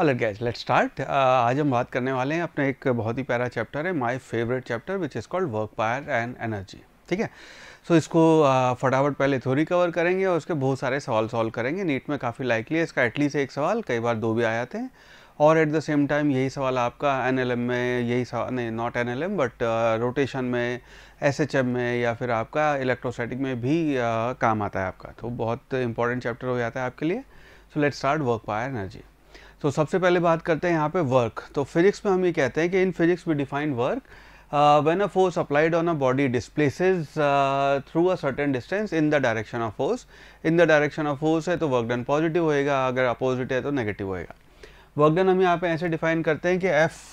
अलर guys let start आज हम बात करने वाले हैं अपने एक बहुत ही प्यारा चैप्टर है my favourite chapter which is called work power and energy ठीक है सो so, इसको uh, फटाफट पहले थोड़ी कवर करेंगे और उसके बहुत सारे सवाल सॉल्व करेंगे नीट में काफ़ी लाइकली है इसका एटलीस्ट एक सवाल कई बार दो भी आ जाते हैं और एट द सेम टाइम यही सवाल आपका एन में यही सवाल नहीं नॉट एन बट रोटेशन में एस में या फिर आपका इलेक्ट्रोसैटिक में भी uh, काम आता है आपका तो बहुत इंपॉर्टेंट चैप्टर हो जाता है आपके लिए so let start work power energy तो सबसे पहले बात करते हैं यहाँ पे वर्क तो फिजिक्स में हम ये कहते हैं कि in physics we define work when a force applied on a body displaces through a certain distance in the direction of force in the direction of force है तो वर्क डन पॉजिटिव होएगा अगर अपोजिट है तो negative होएगा work done हम यहाँ पे ऐसे डिफाइन करते हैं कि एफ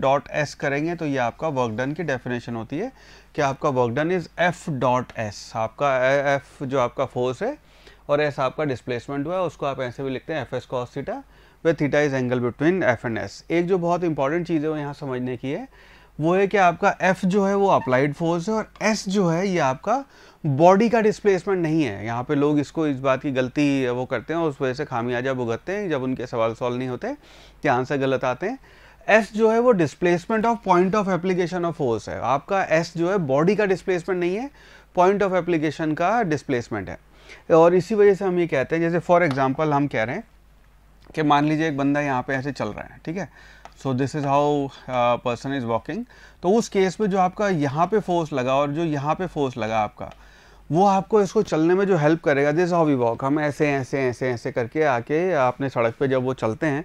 डॉट एस करेंगे तो ये आपका वर्क डन की डेफिनेशन होती है कि आपका work done is F dot S आपका एफ uh, जो आपका फोर्स है और एस आपका डिस्प्लेसमेंट हुआ है उसको आप ऐसे भी लिखते हैं F S cos theta where theta is angle between F and S एक जो बहुत इंपॉर्टेंट चीज़ है वो यहाँ समझने की है वो है कि आपका एफ जो है वो अप्लाइड फोर्स है और एस जो है ये आपका बॉडी का डिस्प्लेसमेंट नहीं है यहाँ पे लोग इसको इस बात की गलती वो करते हैं और उस वजह से खामियाजा भुगतते हैं जब उनके सवाल सॉल्व नहीं होते कि आंसर गलत आते हैं एस जो है वो displacement of point of application of force है आपका एस जो है बॉडी का डिस्प्लेसमेंट नहीं है पॉइंट ऑफ एप्लीकेशन का डिस्प्लेसमेंट है और इसी वजह से हम ये कहते हैं जैसे फॉर एग्जाम्पल हम कह रहे हैं कि मान लीजिए एक बंदा यहाँ पे ऐसे चल रहा है ठीक है so this is how person is walking तो उस केस में जो आपका यहाँ पे फोर्स लगा और जो यहाँ पे फोर्स लगा आपका वो आपको इसको चलने में जो हेल्प करेगा दिस हाउ वी वॉक हम ऐसे ऐसे ऐसे ऐसे करके आके आपने सड़क पे जब वो चलते हैं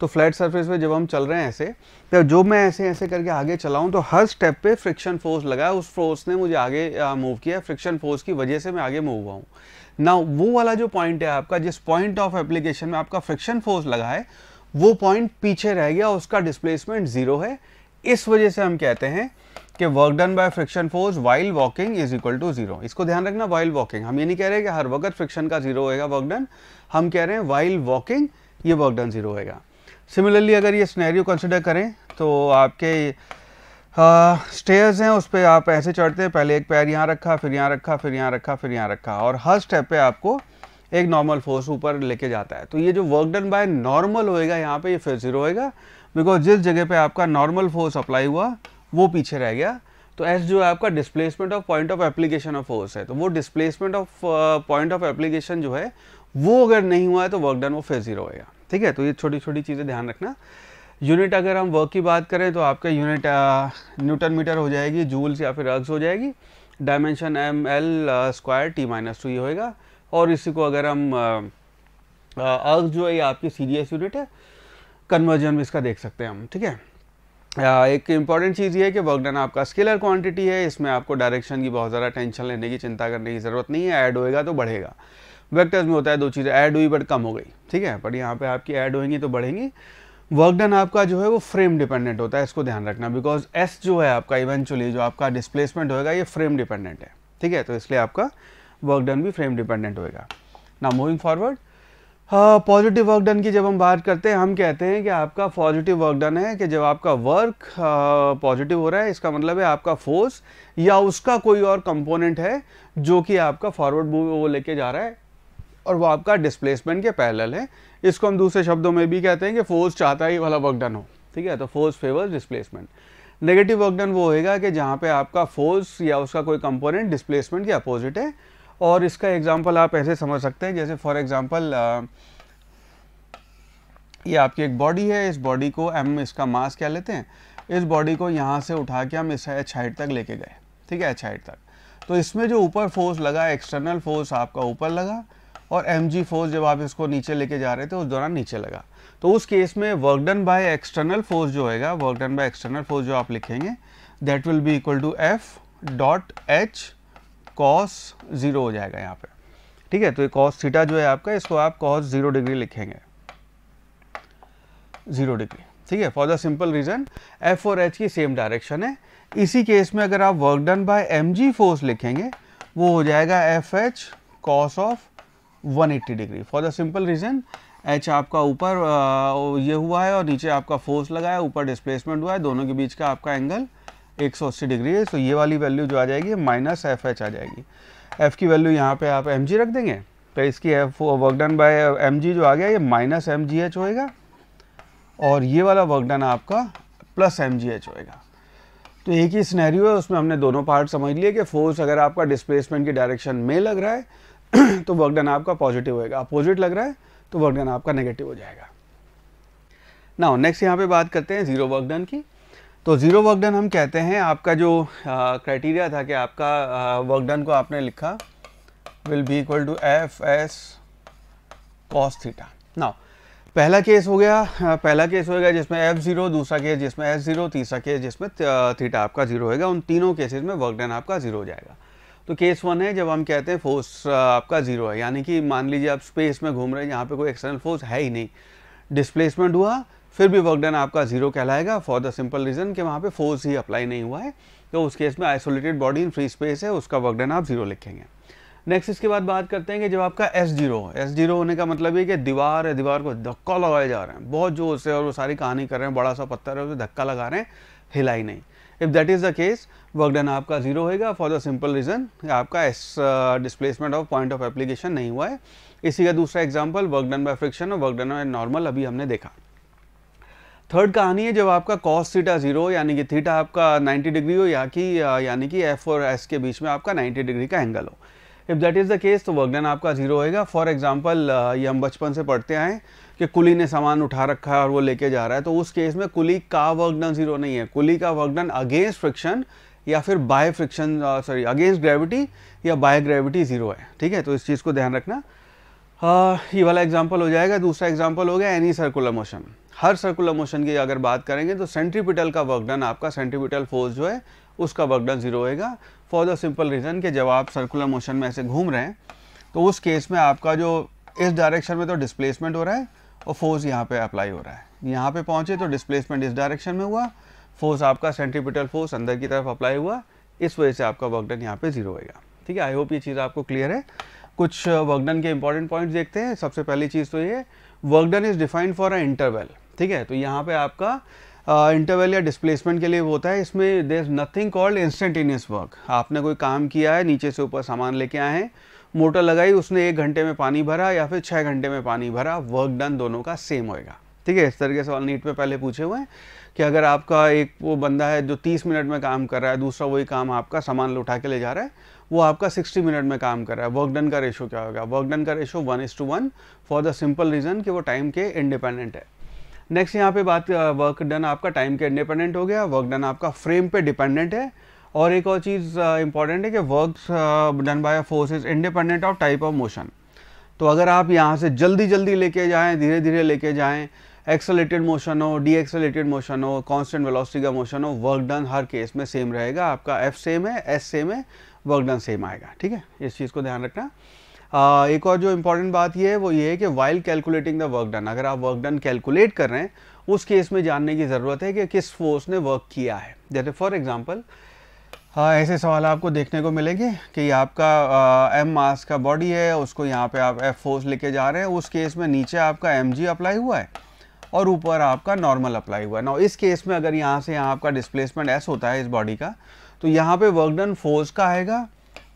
तो फ्लैट सरफेस पे जब हम चल रहे हैं ऐसे तो जो मैं ऐसे ऐसे करके आगे चलाऊँ तो हर स्टेप पे फ्रिक्शन फोर्स लगा उस फोर्स ने मुझे आगे मूव uh, किया फ्रिक्शन फोर्स की वजह से मैं आगे मूव हुआ हूँ ना वो वाला जो पॉइंट है आपका जिस पॉइंट ऑफ एप्लीकेशन में आपका फ्रिक्शन फोर्स लगा है वो पॉइंट पीछे रह गया उसका डिस्प्लेसमेंट ज़ीरो है इस वजह से हम कहते हैं कि work done by friction force while walking is equal to zero इसको ध्यान रखना वाइल वॉकिंग हम ये नहीं कह रहे कि हर वक्त फ्रिक्शन का जीरो होएगा वर्क डन हम कह रहे हैं वाइल वॉकिंग ये वर्क डन जीरो होएगा सिमिलरली अगर ये स्नैरियो कंसिडर करें तो आपके स्टेयर्स हाँ, हैं उस पर आप ऐसे चढ़ते हैं पहले एक पैर यहाँ रखा फिर यहाँ रखा फिर यहाँ रखा फिर यहाँ रखा और हर स्टेप पे आपको एक नॉर्मल फोर्स ऊपर लेके जाता है तो ये जो वर्क डन बाय नॉर्मल होएगा यहाँ पे ये फिर जीरो होएगा बिकॉज जिस जगह पे आपका नॉर्मल फोर्स अप्लाई हुआ वो पीछे रह गया तो एस जो है आपका displacement of point of application of force है तो वो displacement of point of application जो है वो अगर नहीं हुआ है तो वर्क डन वो फिर जीरो होएगा ठीक है तो ये छोटी छोटी चीज़ें ध्यान रखना यूनिट अगर हम वर्क की बात करें तो आपका यूनिट न्यूटन मीटर हो जाएगी जूल्स या फिर अर्ग्स हो जाएगी dimension M L square T minus two ये होएगा और इसी को अगर हम अर्ग्स जो है ये आपकी सीरियस यूनिट है कन्वर्जन भी इसका देख सकते हैं हम ठीक है एक इम्पॉर्टेंट चीज़ ये है कि वर्कडन आपका स्केलर क्वांटिटी है इसमें आपको डायरेक्शन की बहुत ज़्यादा टेंशन लेने की चिंता करने की ज़रूरत नहीं है ऐड होएगा तो बढ़ेगा वेक्टर्स में होता है दो चीज़ें ऐड हुई बट कम हो गई ठीक है बट यहाँ पे आपकी ऐड होएंगी तो बढ़ेंगी वर्क डन आपका जो है वो फ्रेम डिपेंडेंट होता है इसको ध्यान रखना बिकॉज एस जो है आपका इवेंचुअली जो आपका डिस्प्लेसमेंट होएगा ये फ्रेम डिपेंडेंट है ठीक है तो इसलिए आपका वर्क डन भी फ्रेम डिपेंडेंट होएगा ना moving forward positive work done की जब हम बात करते हैं हम कहते हैं कि आपका पॉजिटिव वर्क डन है कि जब आपका वर्क पॉजिटिव uh, हो रहा है इसका मतलब है आपका फोर्स या उसका कोई और कंपोनेंट है जो कि आपका फॉरवर्ड मूव वो लेके जा रहा है और वो आपका डिस्प्लेसमेंट के पैरेलल है इसको हम दूसरे शब्दों में भी कहते हैं कि फोर्स चाहता है ये वाला वर्क डन हो ठीक है तो force favour displacement negative work done वो होएगा कि जहाँ पे आपका फोर्स या उसका कोई कंपोनेंट डिस्प्लेसमेंट के अपोजिट है और इसका एग्जाम्पल आप ऐसे समझ सकते हैं जैसे फॉर एग्जाम्पल ये आपकी एक बॉडी है इस बॉडी को एम इसका मास क्या लेते हैं इस बॉडी को यहाँ से उठा के हम इस एच हाइट तक लेके गए ठीक है एच हाइट तक तो इसमें जो ऊपर फोर्स लगा एक्सटर्नल फोर्स आपका ऊपर लगा और एम जी फोर्स जब आप इसको नीचे लेके जा रहे थे उस दौरान नीचे लगा तो उस केस में work done by external force जो होगा work done by external force जो आप लिखेंगे that will be equal to F dot H cos zero हो जाएगा यहाँ पे ठीक है तो ये कॉस थीटा जो है आपका इसको आप कॉस ज़ीरो डिग्री लिखेंगे ज़ीरो डिग्री ठीक है for the simple reason F और एच की सेम डायरेक्शन है इसी केस में अगर आप work done by M G force लिखेंगे वो हो जाएगा F H cos of 180 degree for the simple reason H आपका ऊपर ये हुआ है और नीचे आपका फोर्स लगा है ऊपर डिस्प्लेसमेंट हुआ है दोनों के बीच का आपका एंगल 180 डिग्री है सो ये वाली वैल्यू जो आ जाएगी माइनस एफ एच आ जाएगी एफ़ की वैल्यू यहाँ पे आप एम जी रख देंगे तो इसकी F work done by M G जो आ गया ये माइनस एम जी एच होएगा और ये वाला वर्क डन आपका प्लस एम जी एच होएगा तो एक ही स्नैरियो है उसमें हमने दोनों पार्ट समझ लिए कि फोर्स अगर आपका डिस्प्लेसमेंट की डायरेक्शन में लग रहा है तो वर्क डन आपका पॉजिटिव होएगा अपोजिट लग रहा है तो वर्क डन आपका नेगेटिव हो जाएगा ना नेक्स्ट यहाँ पे बात करते हैं ज़ीरो वर्क डन की तो ज़ीरो वर्क डन हम कहते हैं आपका जो क्राइटेरिया था कि आपका वर्क डन को आपने लिखा will be equal to F S cos theta now पहला केस हो गया पहला केस होएगा जिसमें एफ ज़ीरो दूसरा केस जिसमें एस ज़ीरो तीसरा केस जिसमें थीटा आपका ज़ीरो होएगा उन तीनों केसेस में वर्क डन आपका ज़ीरो हो जाएगा तो केस वन है जब हम कहते हैं फोर्स uh, आपका ज़ीरो है यानी कि मान लीजिए आप स्पेस में घूम रहे हैं यहाँ पे कोई एक्सटर्नल फोर्स है ही नहीं डिस्प्लेसमेंट हुआ फिर भी वर्क डन आपका ज़ीरो कहलाएगा फॉर द सिंपल रीज़न कि वहाँ पे फोर्स ही अप्लाई नहीं हुआ है तो उस केस में isolated body in free space है उसका वर्क डन आप ज़ीरो लिखेंगे नेक्स्ट इसके बाद बात करते हैं कि जब आपका एस जीरो एस जीरो होने का मतलब ये कि दीवार है दीवार को धक्का लगाए जा रहे हैं बहुत जोर से और वो सारी कहानी कर रहे हैं बड़ा सा पत्थर है उसे धक्का लगा रहे हैं हिला ही नहीं if that is the case work done आपका ज़ीरो होएगा फॉर द सिंपल रीज़न आपका S displacement of point of application नहीं हुआ है इसी का दूसरा example work done by friction और वर्क डन बाय नॉर्मल अभी हमने देखा थर्ड कहानी है जब आपका कॉस थीटा जीरो यानी कि थीटा आपका 90 डिग्री हो या कि uh, यानी कि एफ और एस के बीच में आपका 90 डिग्री का एंगल हो if that is the case तो वर्कडन आपका जीरो होएगा फॉर एग्जाम्पल uh, ये हम बचपन से पढ़ते आए कि कुली ने सामान उठा रखा है और वो लेके जा रहा है तो उस केस में कुली का वर्क डन जीरो नहीं है कुली का वर्कडन अगेंस्ट फ्रिक्शन या फिर by friction sorry against gravity या बाय ग्रेविटी ज़ीरो है ठीक है तो इस चीज़ को ध्यान रखना आ, ये वाला एग्जाम्पल हो जाएगा दूसरा एग्जाम्पल हो गया एनी सर्कुलर मोशन हर सर्कुलर मोशन की अगर बात करेंगे तो सेंट्रीपिटल का वर्कडन आपका सेंट्रीपिटल फोर्स जो है उसका वर्कडन ज़ीरो होएगा फॉर द सिंपल रीज़न कि जब आप सर्कुलर मोशन में ऐसे घूम रहे हैं तो उस केस में आपका जो इस डायरेक्शन में तो डिस्प्लेसमेंट हो रहा है और फोर्स यहाँ पे अप्लाई हो रहा है यहाँ पे पहुँचे तो डिस्प्लेसमेंट इस डायरेक्शन में हुआ फोर्स आपका सेंट्रीपिटल फोर्स अंदर की तरफ अप्लाई हुआ इस वजह से आपका वर्कडन यहाँ पे जीरो होएगा ठीक है आई होप ये चीज़ आपको क्लियर है कुछ वर्कडन uh, के इंपॉर्टेंट पॉइंट्स देखते हैं सबसे पहली चीज़ तो ये work done is defined for a interval ठीक है तो यहाँ पे आपका इंटरवल uh, या डिस्प्लेसमेंट के लिए होता है इसमें there is nothing called instantaneous work आपने कोई काम किया है नीचे से ऊपर सामान लेके आए हैं मोटर लगाई उसने एक घंटे में पानी भरा या फिर छः घंटे में पानी भरा वर्क डन दोनों का सेम होएगा ठीक है इस तरीके के सवाल नीट में पहले पूछे हुए हैं कि अगर आपका एक वो बंदा है जो 30 मिनट में काम कर रहा है दूसरा वही काम आपका सामान उठा के ले जा रहा है वो आपका 60 मिनट में काम कर रहा है वर्क डन का रेशो क्या होगा वर्क डन का ratio one is to one for the simple reason कि वो टाइम के इंडिपेंडेंट है नेक्स्ट यहाँ पे बात वर्क डन आपका टाइम के इंडिपेंडेंट हो गया वर्क डन आपका फ्रेम पे डिपेंडेंट है और एक और चीज़ इंपॉर्टेंट है कि work done by force is independent of type of motion तो अगर आप यहाँ से जल्दी जल्दी लेके जाएं, धीरे धीरे लेके जाएं, एक्सेलेटेड मोशन हो डी एक्सेलेटेड मोशन हो कांस्टेंट वेलोसिटी का मोशन हो वर्क डन हर केस में सेम रहेगा आपका एफ सेम है एस सेम है वर्क डन सेम आएगा ठीक है इस चीज़ को ध्यान रखना आ, एक और जो इम्पॉर्टेंट बात ये है वो ये है कि while calculating the work done अगर आप वर्क डन कैलकुलेट कर रहे हैं उस केस में जानने की ज़रूरत है कि किस फोर्स ने वर्क किया है जैसे फॉर हाँ ऐसे सवाल आपको देखने को मिलेंगे कि आपका एम मास का बॉडी है उसको यहाँ पे आप एफ फोर्स लेके जा रहे हैं उस केस में नीचे आपका एम जी अप्लाई हुआ है और ऊपर आपका नॉर्मल अप्लाई हुआ ना इस केस में अगर यहाँ से यहाँ आपका डिस्प्लेसमेंट एस होता है इस बॉडी का तो यहाँ पे वर्क डन फोर्स का आएगा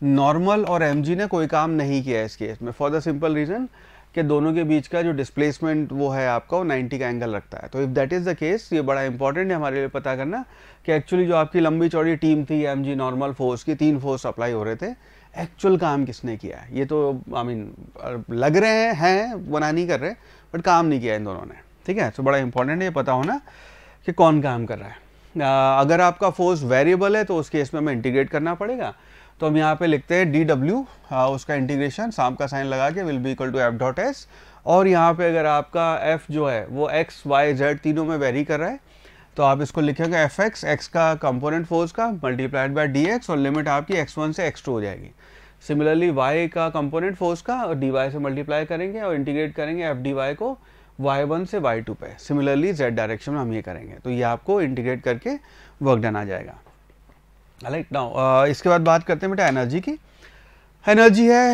नॉर्मल और एम ने कोई काम नहीं किया इस केस में फॉर द सिंपल रीज़न कि दोनों के बीच का जो डिस्प्लेसमेंट वो है आपका वो 90 का एंगल रखता है तो if that is the case ये बड़ा इंपॉर्टेंट है हमारे लिए पता करना कि एक्चुअली जो आपकी लंबी चौड़ी टीम थी एम नॉर्मल फोर्स की तीन फोर्स अप्लाई हो रहे थे एक्चुअल काम किसने किया है ये तो आई I मीन mean, लग रहे हैं हैं मना नहीं कर रहे बट काम नहीं किया इन दोनों ने ठीक है तो बड़ा इंपॉर्टेंट है ये पता होना कि कौन काम कर रहा है आ, अगर आपका फोर्स वेरिएबल है तो उस केस में हमें इंटीग्रेट करना पड़ेगा तो हम यहाँ पे लिखते हैं डी डब्ल्यू उसका इंटीग्रेशन शाम का साइन लगा के will be equal to F dot S और यहाँ पे अगर आपका एफ जो है वो एक्स वाई जेड तीनों में वेरी कर रहा है तो आप इसको लिखेंगे एफ एक्स एक्स का कंपोनेंट फोर्स का मल्टीप्लाइड बाय डी एक्स और लिमिट आपकी एक्स वन से एक्स टू हो जाएगी सिमिलरली वाई का कंपोनेंट फोर्स का और डी वाई से मल्टीप्लाई करेंगे और इंटीग्रेट करेंगे एफ डी वाई को y1 से y2 पे सिमिलरली z डायरेक्शन में हम ये करेंगे तो ये आपको इंटीग्रेट करके वर्क डन आ जाएगा राइट नाउ uh, इसके बाद बात करते हैं बेटा एनर्जी की एनर्जी है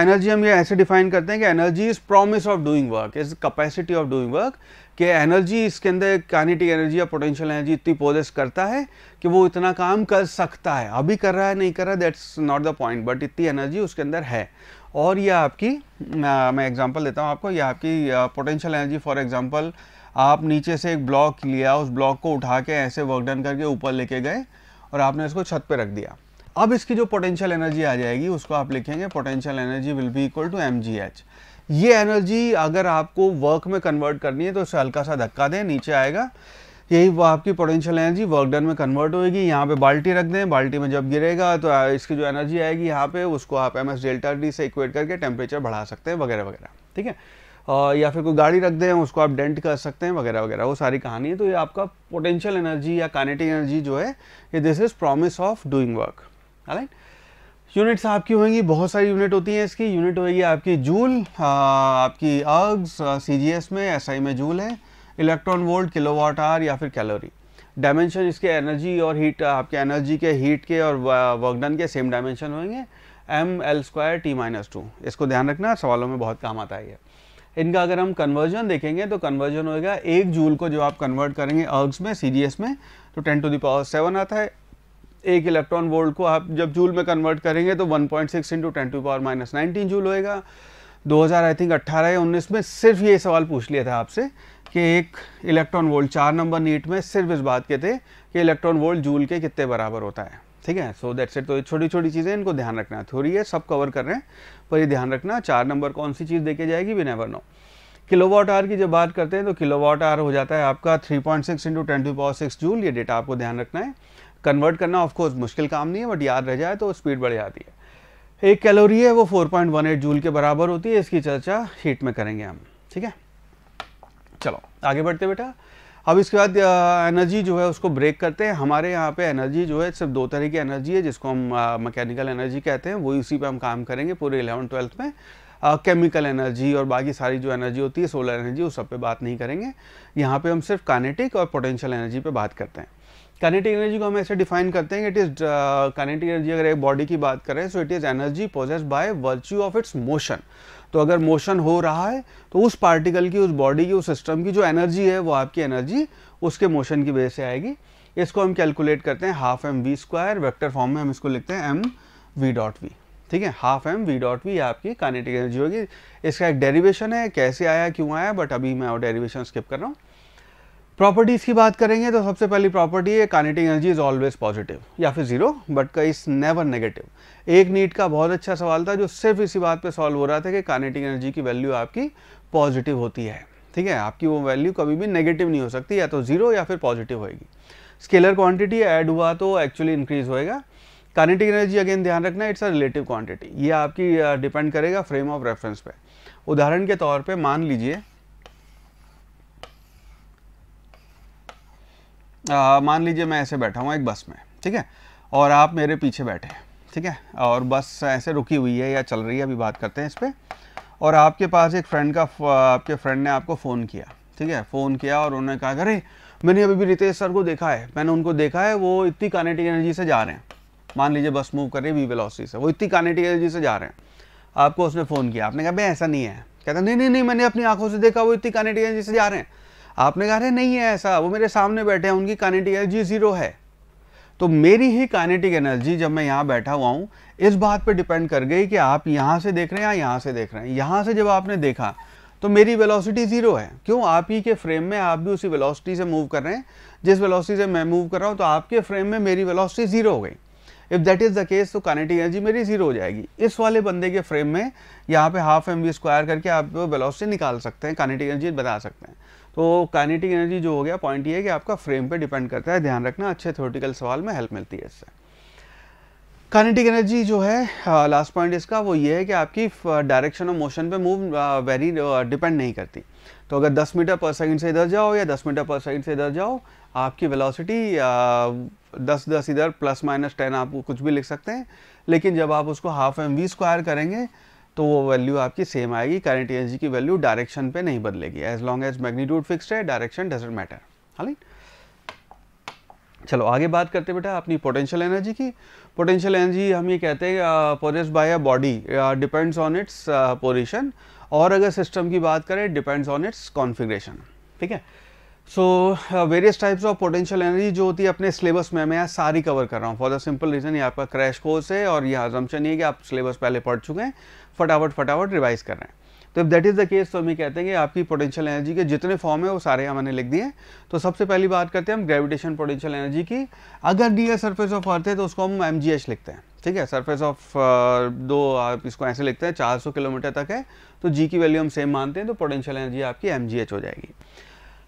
एनर्जी uh, हम ये ऐसे डिफाइन करते हैं कि energy is promise of doing work is capacity of doing work कि एनर्जी इसके अंदर काइनेटिक एनर्जी या पोटेंशियल एनर्जी इतनी पोजेस करता है कि वो इतना काम कर सकता है अभी कर रहा है नहीं कर रहा है that's not the point but इतनी एनर्जी उसके अंदर है और यह आपकी आ, मैं एग्जांपल देता हूँ आपको यह आपकी पोटेंशियल एनर्जी फॉर एग्जांपल आप नीचे से एक ब्लॉक लिया उस ब्लॉक को उठा के ऐसे वर्क डन करके ऊपर लेके गए और आपने इसको छत पे रख दिया अब इसकी जो पोटेंशियल एनर्जी आ जाएगी उसको आप लिखेंगे potential energy will be equal to M ये एनर्जी अगर आपको वर्क में कन्वर्ट करनी है तो उससे हल्का सा धक्का दें नीचे आएगा यही वो आपकी पोटेंशियल एनर्जी वर्क डन में कन्वर्ट होगी यहाँ पे बाल्टी रख दें बाल्टी में जब गिरेगा तो इसकी जो एनर्जी आएगी यहाँ पे उसको आप एम एस डेल्टा डी से इक्वेट करके टेम्परेचर बढ़ा सकते हैं वगैरह वगैरह ठीक है या फिर कोई गाड़ी रख दें उसको आप डेंट कर सकते हैं वगैरह वगैरह वो सारी कहानी है तो ये आपका पोटेंशियल एनर्जी या कानेटिक एनर्जी जो है ये this is promise of doing work right units आपकी होंगी बहुत सारी यूनिट होती हैं इसकी यूनिट होगी आपकी जूल आपकी अर्ग्स सी में एस में जूल है इलेक्ट्रॉन वोल्ट किलोवाट आर या फिर कैलोरी डायमेंशन इसके एनर्जी और हीट आपके एनर्जी के हीट के और वर्कडन के सेम डायमेंशन होंगे M L square T minus two इसको ध्यान रखना सवालों में बहुत काम आता है इनका अगर हम कन्वर्जन देखेंगे तो कन्वर्जन होएगा एक जूल को जो आप कन्वर्ट करेंगे अर्ग्स में सी में तो टेन टू दावर सेवन आता है एक इलेक्ट्रॉन वोल्ट को आप जब जूल में कन्वर्ट करेंगे तो 1.6 point six into ten to power minus nineteen joule होएगा 2000 आई थिंक 18 या 19 में सिर्फ ये सवाल पूछ लिया था आपसे कि एक इलेक्ट्रॉन वोल्ट चार नंबर नीट में सिर्फ इस बात के थे कि इलेक्ट्रॉन वोल्ट जूल के कितने बराबर होता है ठीक है सो दैट्स इट तो ये छोटी छोटी चीज़ें इनको ध्यान रखना थोड़ी है सब कवर कर रहे हैं पर ये ध्यान रखना चार नंबर कौन सी चीज़ देखी जाएगी we never know kilowatt hour की जब बात करते हैं तो किलोवाट आर हो जाता है आपका three point six into ten to power six joule ये डेटा आपको ध्यान रखना है कन्वर्ट करना ऑफकोर्स मुश्किल काम नहीं है बट याद रह जाए तो स्पीड बढ़ जाती है एक कैलोरी है वो 4.18 जूल के बराबर होती है इसकी चर्चा हीट में करेंगे हम ठीक है चलो आगे बढ़ते बेटा अब इसके बाद एनर्जी जो है उसको ब्रेक करते हैं हमारे यहाँ पे एनर्जी जो है सिर्फ दो तरह की एनर्जी है जिसको हम मैकेनिकल एनर्जी कहते हैं वो इसी पे हम काम करेंगे पूरे इलेवन ट्वेल्थ में केमिकल एनर्जी और बाकी सारी जो एनर्जी होती है सोलर एनर्जी उस सब पे बात नहीं करेंगे यहाँ पे हम सिर्फ कानेटिक और पोटेंशियल एनर्जी पे बात करते हैं काइनेटिक एनर्जी को हम ऐसे डिफाइन करते हैं इट इज़ काइनेटिक एनर्जी अगर एक बॉडी की बात करें so it is energy possessed by virtue of its motion तो अगर मोशन हो रहा है तो उस पार्टिकल की उस बॉडी की उस सिस्टम की जो एनर्जी है वो आपकी एनर्जी उसके मोशन की वजह से आएगी इसको हम कैलकुलेट करते हैं half M we square vector form में हम इसको लिखते हैं एम वी डॉट वी ठीक है half M V dot V आपकी काइनेटिक एनर्जी होगी इसका एक डेरिवेशन है कैसे आया क्यों आया बट अभी मैं और डेरिवेशन स्किप कर रहा हूँ प्रॉपर्टीज़ की बात करेंगे तो सबसे पहली प्रॉपर्टी है kinetic energy is always positive या फिर ज़ीरो बट का इज़ नेवर नेगेटिव एक नीट का बहुत अच्छा सवाल था जो सिर्फ इसी बात पे सॉल्व हो रहा था कि कानेटिक एनर्जी की वैल्यू आपकी पॉजिटिव होती है ठीक है आपकी वो वैल्यू कभी भी नेगेटिव नहीं हो सकती या तो ज़ीरो या फिर पॉजिटिव होएगी स्केलर क्वांटिटी एड हुआ तो एक्चुअली इंक्रीज होएगा कानेटिक एनर्जी अगेन ध्यान रखना इट्स अ रिलेटिव क्वांटिटी ये आपकी डिपेंड करेगा फ्रेम ऑफ रेफरेंस पे उदाहरण के तौर पे मान लीजिए मान लीजिए मैं ऐसे बैठा हूँ एक बस में ठीक है और आप मेरे पीछे बैठे हैं ठीक है और बस ऐसे रुकी हुई है या चल रही है अभी बात करते हैं इस पर और आपके पास एक फ्रेंड का आपके फ्रेंड ने आपको फ़ोन किया ठीक है फ़ोन किया और उन्होंने कहा अरे मैंने अभी भी रितेश सर को देखा है मैंने उनको देखा है वो इतनी कानेटिक एनर्जी से जा रहे हैं मान लीजिए बस मूव कर रही है वी वेलोसिटी से वो इतनी कानेटिक एनर्जी से जा रहे हैं आपको उसने फ़ोन किया आपने कहा भाई ऐसा नहीं है कहता नहीं नहीं नहीं मैंने अपनी आंखों से देखा वो इतनी कानेटिक एनर्जी से जा रहे हैं आपने कहा है नहीं है ऐसा वो मेरे सामने बैठे हैं उनकी कानेटिक एनर्जी ज़ीरो है तो मेरी ही कानेटिक एनर्जी जब मैं यहाँ बैठा हुआ हूँ इस बात पे डिपेंड कर गई कि आप यहाँ से देख रहे हैं या यहाँ से देख रहे हैं यहाँ से जब आपने देखा तो मेरी वेलोसिटी ज़ीरो है क्यों आप ही के फ्रेम में आप भी उसी वेलोसिटी से मूव कर रहे हैं जिस वेलोसिटी से मैं मूव कर रहा हूँ तो आपके फ्रेम में मेरी वेलोसिटी ज़ीरो हो गई if that is the case तो कानेटिक एनर्जी मेरी ज़ीरो हो जाएगी इस वाले बंदे के फ्रेम में यहाँ पे हाफ एम वी स्क्वायर करके आप वेलोसिटी निकाल सकते हैं कानेटिक एनर्जी बता सकते हैं तो काइनेटिक एनर्जी जो हो गया पॉइंट ये है कि आपका फ्रेम पे डिपेंड करता है ध्यान रखना अच्छे थ्योरेटिकल सवाल में हेल्प मिलती है इससे काइनेटिक एनर्जी जो है लास्ट पॉइंट इसका वो ये है कि आपकी डायरेक्शन ऑफ मोशन पे मूव वेरी डिपेंड नहीं करती तो अगर 10 मीटर पर सेकंड से इधर जाओ या 10 मीटर पर सेकंड से इधर जाओ आपकी वेलोसिटी दस दस इधर प्लस माइनस टेन आप कुछ भी लिख सकते हैं लेकिन जब आप उसको हाफ एम वी स्क्वायर करेंगे तो वो वैल्यू आपकी सेम आएगी करंट एनर्जी की वैल्यू डायरेक्शन पे नहीं बदलेगी as long as magnitude fixed है डायरेक्शन डजेंट मैटर हालांकि चलो आगे बात करते बेटा अपनी पोटेंशियल एनर्जी की पोटेंशियल एनर्जी हम ये कहते हैं possess by a body depends on its position और अगर सिस्टम की बात करें डिपेंड्स ऑन इट्स कॉन्फिग्रेशन ठीक है so various types of potential energy जो होती है अपने सिलेबस में मैं यहाँ सारी कवर कर रहा हूँ फॉर द सिंपल रीज़न ये आपका क्रैश कोर्स है और यह आजमशन ये कि आप सिलेबस पहले पढ़ चुके हैं फटाफट फटाफट रिवाइज कर रहे हैं तो if that is the case तो हमें कहते हैं कि आपकी पोटेंशियल एनर्जी के जितने फॉर्म है वो सारे हमने लिख दिए तो सबसे पहली बात करते हैं हम ग्रेविटेशन पोटेंशियल एनर्जी की अगर डी सरफेस ऑफ अर्थ है तो उसको हम एम लिखते हैं ठीक है सरफेस ऑफ uh, दो आप इसको ऐसे लिखते हैं 400 किलोमीटर तक है तो जी की वैल्यू हम सेम मानते हैं तो पोटेंशियल एनर्जी आपकी एम हो जाएगी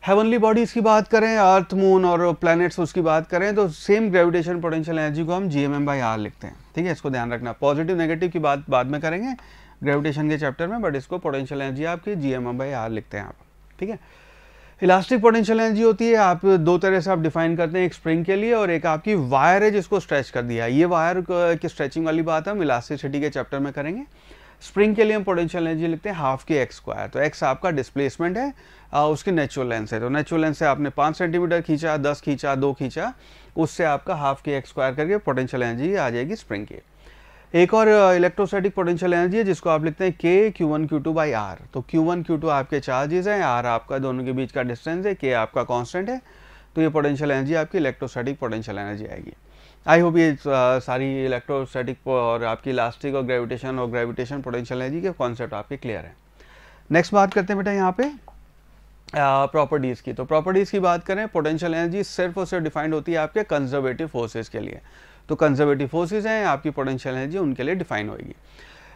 हेवनली बॉडीज़ की बात करें अर्थ मून और प्लैनेट्स उसकी बात करें तो सेम ग्रेविटेशन पोटेंशियल एनर्जी को हम G M M by R लिखते हैं ठीक है इसको ध्यान रखना पॉजिटिव नेगेटिव की बात बाद में करेंगे ग्रेविटेशन के चैप्टर में बट इसको पोटेंशियल एनर्जी आपकी G M M by R लिखते हैं आप ठीक है इलास्टिक पोटेंशियल एनर्जी होती है आप दो तरह से आप डिफाइन करते हैं एक स्प्रिंग के लिए और एक आपकी वायर है जिसको स्ट्रेच कर दिया है ये वायर की स्ट्रेचिंग वाली बात हम इलास्टिसिटी के चैप्टर में करेंगे स्प्रिंग के लिए हम पोटेंशियल एनर्जी लिखते हैं हाफ के एक्स स्क्वायर तो एक्स आपका डिस्प्लेसमेंट है उसके उसकी नेचुरल लेंस है तो नेचुरल लेंस से आपने पाँच सेंटीमीटर खींचा दस खींचा दो खींचा उससे आपका हाफ के एक्स स्क्वायर करके पोटेंशियल एनर्जी आ जाएगी स्प्रिंग के एक और इलेक्ट्रोस्टैटिक पोटेंशियल एनर्जी है जिसको आप लिखते हैं K Q one Q two by R तो क्यू वन क्यू टू आपके चार्जेस हैं आर आपका दोनों के बीच का डिस्टेंस है के आपका कॉन्स्टेंट है तो ये पोटेंशियल एनर्जी आपकी इलेक्ट्रोस्टैटिक पोटेंशियल एनर्जी आएगी आई होप ये uh, सारी इलेक्ट्रोस्टैटिक और आपकी इलास्टिक और ग्रेविटेशन और ग्रेविटेशन पोटेंशियल एनर्जी के कॉन्सेप्ट आपके क्लियर हैं नेक्स्ट बात करते हैं बेटा यहाँ पे प्रॉपर्टीज़ uh, की तो प्रॉपर्टीज़ की बात करें पोटेंशियल एनर्जी सिर्फ और सिर्फ डिफाइंड होती है आपके कंजर्वेटिव फोर्सेज के लिए तो कंजर्वेटिव फोर्सेज हैं आपकी पोटेंशियल एनर्जी उनके लिए डिफाइन होगी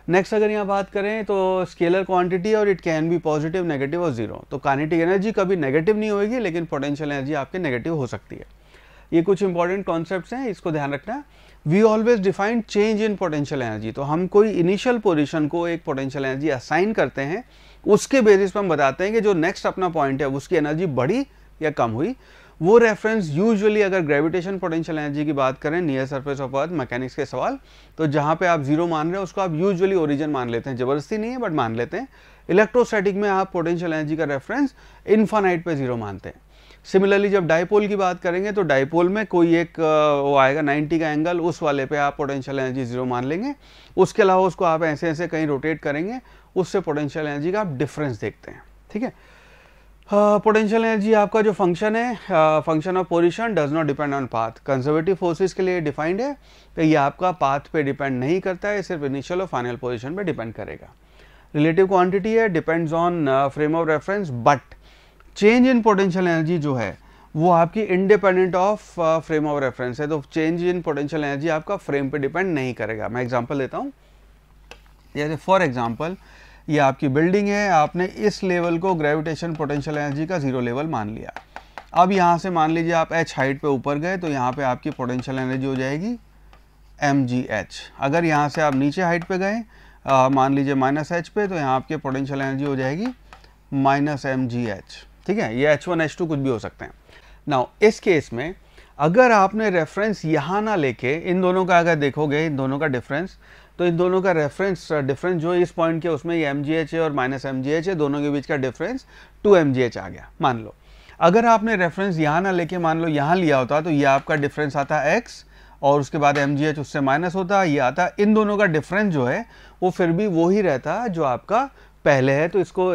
नेक्स्ट अगर यहाँ बात करें तो स्केलर क्वांटिटी और it can be positive negative और जीरो तो कानेटिक एनर्जी कभी नेगेटिव नहीं होगी लेकिन पोटेंशियल एनर्जी आपके नेगेटिव हो सकती है ये कुछ इंपॉर्टेंट कॉन्सेप्ट हैं इसको ध्यान रखना we always defined change in potential energy तो हम कोई इनिशियल पोजिशन को एक पोटेंशियल एनर्जी असाइन करते हैं उसके बेसिस पर हम बताते हैं कि जो नेक्स्ट अपना पॉइंट है उसकी एनर्जी बढ़ी या कम हुई वो रेफरेंस यूजुअली अगर ग्रेविटेशन पोटेंशियल एनर्जी की बात करें near surface of earth mechanics के सवाल तो जहाँ पे आप जीरो मान रहे हैं उसको आप यूजुअली ओरिजिन मान लेते हैं जबरदस्ती नहीं है बट मान लेते हैं इलेक्ट्रोस्टैटिक में आप पोटेंशियल एनर्जी का रेफरेंस इन्फानाइट पर जीरो मानते हैं सिमिलरली जब डायपोल की बात करेंगे तो डायपोल में कोई एक वो आएगा 90 का एंगल उस वाले पे आप पोटेंशियल एनर्जी जीरो मान लेंगे उसके अलावा उसको आप ऐसे ऐसे कहीं रोटेट करेंगे उससे पोटेंशियल एनर्जी का आप डिफरेंस देखते हैं ठीक है पोटेंशियल एनर्जी आपका जो फंक्शन है function of position does not depend on path conservative forces के लिए डिफाइंड है तो ये आपका पाथ पे डिपेंड नहीं करता है सिर्फ इनिशियल और फाइनल पोजिशन पे डिपेंड करेगा रिलेटिव क्वांटिटी है depends on frame of reference but change in potential energy जो है वो आपकी independent of frame of reference है तो चेंज इन पोटेंशियल एनर्जी आपका फ्रेम पे डिपेंड नहीं करेगा मैं एग्जांपल देता हूँ जैसे फॉर एग्जांपल ये आपकी बिल्डिंग है आपने इस लेवल को ग्रेविटेशन पोटेंशियल एनर्जी का ज़ीरो लेवल मान लिया अब यहाँ से मान लीजिए आप एच हाइट पर ऊपर गए तो यहाँ पर आपकी पोटेंशियल एनर्जी हो जाएगी एम जी एच अगर यहाँ से आप नीचे हाइट पर गए uh, मान लीजिए माइनस एच पे तो यहाँ आपकी पोटेंशियल एनर्जी हो जाएगी माइनस एम जी एच ठीक है ये एच वन एच टू कुछ भी हो सकते हैं नाउ इस केस में अगर आपने रेफरेंस यहाँ ना लेके इन दोनों का अगर देखोगे इन दोनों का डिफरेंस तो इन दोनों का रेफरेंस डिफरेंस uh, जो इस पॉइंट के उसमें ये एम जी एच है और माइनस एम जी एच है दोनों के बीच का difference two M G H आ गया मान लो अगर आपने रेफरेंस यहाँ ना लेके मान लो यहाँ लिया होता तो ये आपका डिफरेंस आता एक्स और उसके बाद एम जी एच उससे माइनस होता ये आता इन दोनों का डिफरेंस जो है वो फिर भी वो ही रहता जो आपका पहले है तो इसको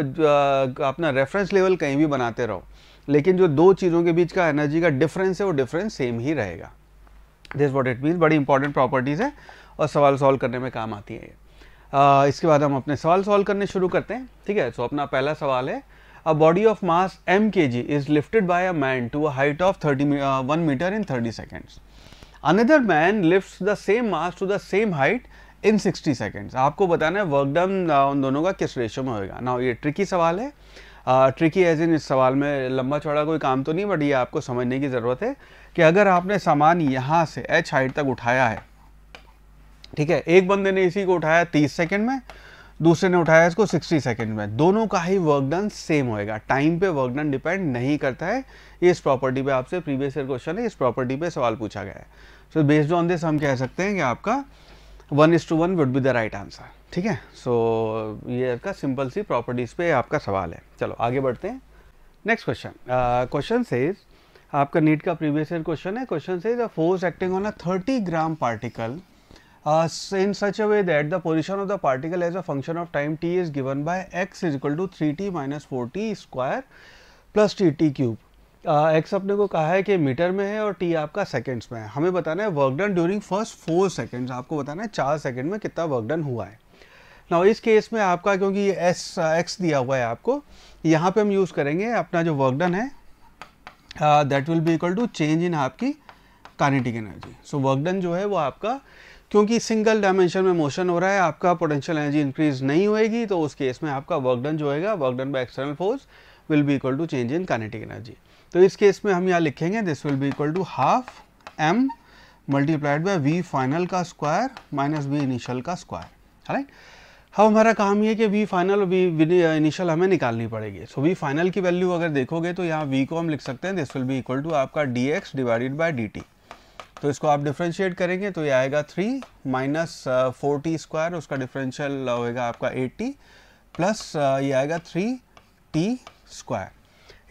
अपना रेफरेंस लेवल कहीं भी बनाते रहो लेकिन जो दो चीज़ों के बीच का एनर्जी का डिफरेंस है वो डिफरेंस सेम ही रहेगा दिस वॉट इट मीन बड़ी इंपॉर्टेंट प्रॉपर्टीज़ है और सवाल सॉल्व करने में काम आती है ये इसके बाद हम अपने सवाल सॉल्व करने शुरू करते हैं ठीक है सो so, अपना पहला सवाल है a body of mass M K G is lifted by a man to a height of thirty one metre in thirty seconds another man lift the same mass to the same height in 60 seconds आपको बताना है work done uh, उन दोनों का किस ratio में होएगा ना ये ट्रिकी सवाल है ट्रिकी एज इन इस सवाल में लंबा चौड़ा कोई काम तो नहीं बट ये आपको समझने की ज़रूरत है कि अगर आपने सामान यहाँ से एच हाइट तक उठाया है ठीक है एक बंदे ने इसी को उठाया तीस सेकेंड में दूसरे ने उठाया इसको 60 सेकेंड में दोनों का ही वर्क डन सेम होएगा टाइम पे वर्क डन डिपेंड नहीं करता है इस प्रॉपर्टी पे आपसे प्रीवियस ईयर क्वेश्चन है इस प्रॉपर्टी पे सवाल पूछा गया है सो बेस्ड ऑन दिस हम कह सकते हैं कि आपका one is to one would be the right answer ठीक है सो ये का सिंपल सी प्रॉपर्टीज़ पे आपका सवाल है चलो आगे बढ़ते हैं नेक्स्ट क्वेश्चन क्वेश्चन सेज आपका नीट का प्रीवियस ईयर क्वेश्चन है question says a force acting on a thirty gram particle in such a way that the position of the particle as a function of time T is given by X is equal to three T minus four T square plus T T cube X अपने को कहा है कि metre में है और T आपका seconds में है हमें बताना है work done during first four seconds आपको बताना है चार सेकेंड में कितना वर्क डन हुआ है ना इस केस में आपका क्योंकि एस एक्स दिया हुआ है आपको यहाँ पे हम यूज़ करेंगे अपना जो वर्क डन है that will be equal to change in आपकी kinetic energy so work done जो है वो आपका क्योंकि सिंगल डायमेंशन में मोशन हो रहा है आपका पोटेंशियल एनर्जी इंक्रीज नहीं होएगी तो उस केस में आपका वर्क डन जो होगा work done by external force will be equal to change in kinetic energy तो इस केस में हम यहाँ लिखेंगे this will be equal to half M multiplied by V final का स्क्वायर माइनस वी इनिशियल का स्क्वायर राइट हाँ हमारा काम ये कि वी फाइनल वी इनिशियल हमें निकालनी पड़ेगी सो वी फाइनल की वैल्यू अगर देखोगे तो यहाँ वी को हम लिख सकते हैं this will be equal to आपका D X divided by D T तो इसको आप डिफ्रेंशिएट करेंगे तो ये आएगा three minus four T square उसका डिफरेंशियल होएगा आपका एट टी प्लस ये आएगा थ्री टी स्क्वायर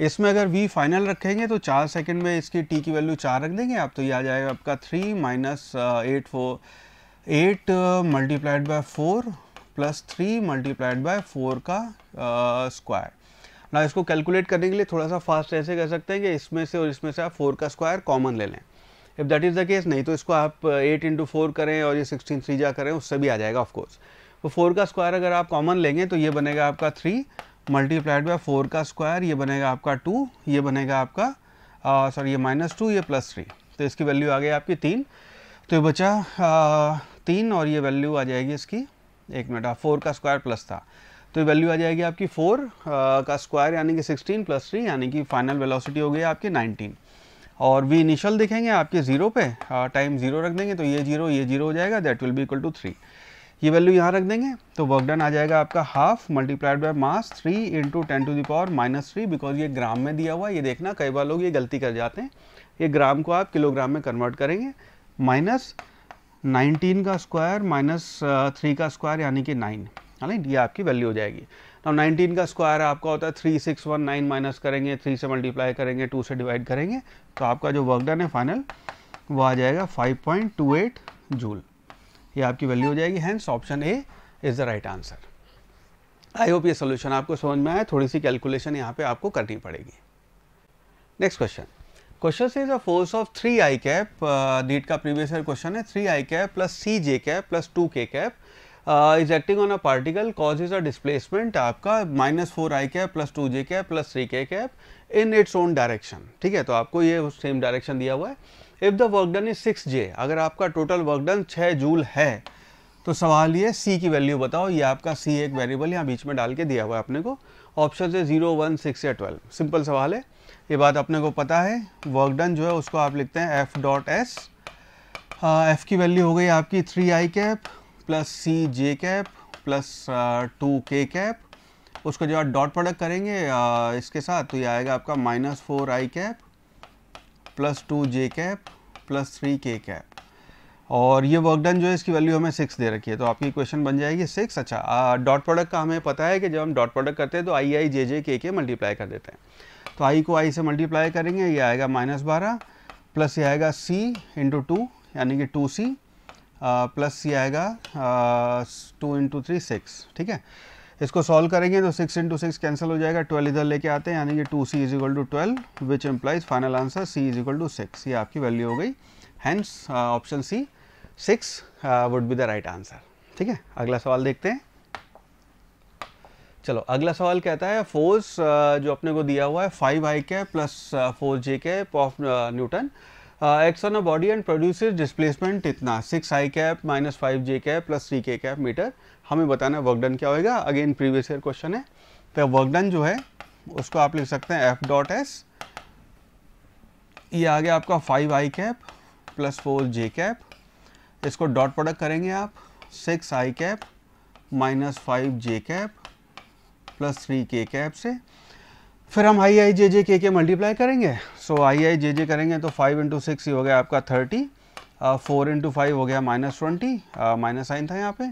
इसमें अगर वी फाइनल रखेंगे तो चार सेकंड में इसकी टी की वैल्यू चार रख देंगे आप तो ये आ जाएगा आपका three minus eight four eight multiplied by four plus three multiplied by four का स्क्वायर uh, ना इसको कैलकुलेट करने के लिए थोड़ा सा फास्ट ऐसे कर सकते हैं कि इसमें से और इसमें से आप फोर का स्क्वायर कॉमन ले लें if that is the case नहीं तो इसको आप एट इंटू फोर करें और ये सिक्सटीन थ्री जा करें उससे भी आ जाएगा ऑफकोर्स तो फोर का स्क्वायर अगर आप कॉमन लेंगे तो ये बनेगा आपका थ्री मल्टीप्लाइड बाय फोर का स्क्वायर ये बनेगा आपका टू ये बनेगा आपका सॉरी ये माइनस टू ये प्लस थ्री तो इसकी वैल्यू आ गई आपकी तीन तो ये बचा आ, तीन और ये वैल्यू आ जाएगी इसकी एक मिनट आप फोर का स्क्वायर प्लस था तो ये वैल्यू आ जाएगी आपकी फोर का स्क्वायर यानी कि सिक्सटीन प्लस थ्री यानी कि फाइनल वेलोसिटी हो गई आपकी नाइनटीन और वी इनिशियल देखेंगे आपके ज़ीरो पे टाइम ज़ीरो रख देंगे तो ये जीरो ये जीरो हो जाएगा that will be equal to three ये वैल्यू यहाँ रख देंगे तो वर्क डन आ जाएगा आपका half multiplied by mass three into ten to the power minus three because ये ग्राम में दिया हुआ ये देखना कई बार लोग ये गलती कर जाते हैं ये ग्राम को आप किलोग्राम में कन्वर्ट करेंगे माइनस नाइनटीन का स्क्वायर माइनस थ्री का स्क्वायर यानी कि नाइन है ना ये आपकी वैल्यू हो जाएगी अब नाइनटीन का स्क्वायर आपका होता है three six one nine minus करेंगे थ्री से मल्टीप्लाई करेंगे टू से डिवाइड करेंगे तो आपका जो वर्क डन है फाइनल वो आ जाएगा five point two eight joule ये आपकी वैल्यू हो जाएगी hence option A is the right answer I hope ये सोल्यूशन आपको समझ में आए थोड़ी सी कैलकुलेशन यहाँ पे आपको करनी पड़ेगी नेक्स्ट क्वेश्चन क्वेश्चन से is a force of three I cap NEET का प्रीवियस ईयर क्वेश्चन है three I cap plus C J cap plus two K cap is acting on a particle cause is a displacement आपका minus four I cap plus two J cap plus three K cap in its own direction ठीक है तो आपको ये same direction दिया हुआ है if the work done is six J अगर आपका टोटल वर्क डन छः जूल है तो सवाल ये सी की वैल्यू बताओ ये आपका सी एक वेरिएबल यहाँ बीच में डाल के दिया हुआ है अपने को ऑप्शन है जीरो वन सिक्स या ट्वेल्व सिंपल सवाल है ये बात अपने को पता है वर्क डन जो है उसको आप लिखते हैं एफ डॉट एस एफ की वैल्यू हो गई आपकी three I cap plus C J cap plus two K cap उसको जो आप डॉट प्रोडक्ट करेंगे uh, इसके साथ तो ये आएगा आपका minus four I cap plus two J cap plus three K cap और ये वर्क डन जो है इसकी वैल्यू हमें सिक्स दे रखी है तो आपकी क्वेश्चन बन जाएगी सिक्स अच्छा डॉट प्रोडक्ट का हमें पता है कि जब हम डॉट प्रोडक्ट करते हैं तो आई आई जे जे के के मल्टीप्लाई कर देते हैं तो आई को आई से मल्टीप्लाई करेंगे ये आएगा माइनस बारह प्लस ये आएगा सी इंटू टू यानी कि टू सी प्लस ये आएगा टू इंटू थ्री सिक्स ठीक है इसको सॉल्व करेंगे तो सिक्स इंटू सिक्स कैंसिल हो जाएगा ट्वेल्व इधर लेके आते हैं यानी कि two C is equal to twelve which implies final answer C is equal to six ये आपकी वैल्यू हो गई hence option C six would be the right answer ठीक है अगला सवाल देखते हैं चलो अगला सवाल कहता है फोर्स uh, जो अपने को दिया हुआ है फाइव आई के प्लस फोर जे के uh, newton uh, acts on a body and produce displacement इतना six I cap minus five J cap plus three K cap metre हमें बताना है वर्कडन क्या होएगा अगेन प्रीवियस ईयर क्वेश्चन है तो वर्कडन जो है उसको आप लिख सकते हैं एफ डॉट एस ये आ गया आपका five I cap plus four J cap इसको डॉट प्रोडक्ट करेंगे आप six I cap minus five J cap plus three K cap से फिर हम आई आई जे जे के के मल्टीप्लाई करेंगे सो आई आई जे जे करेंगे तो फाइव इंटू सिक्स ही हो गया आपका थर्टी फोर इंटू फाइव हो गया माइनस ट्वेंटी माइनस साइन था यहाँ पे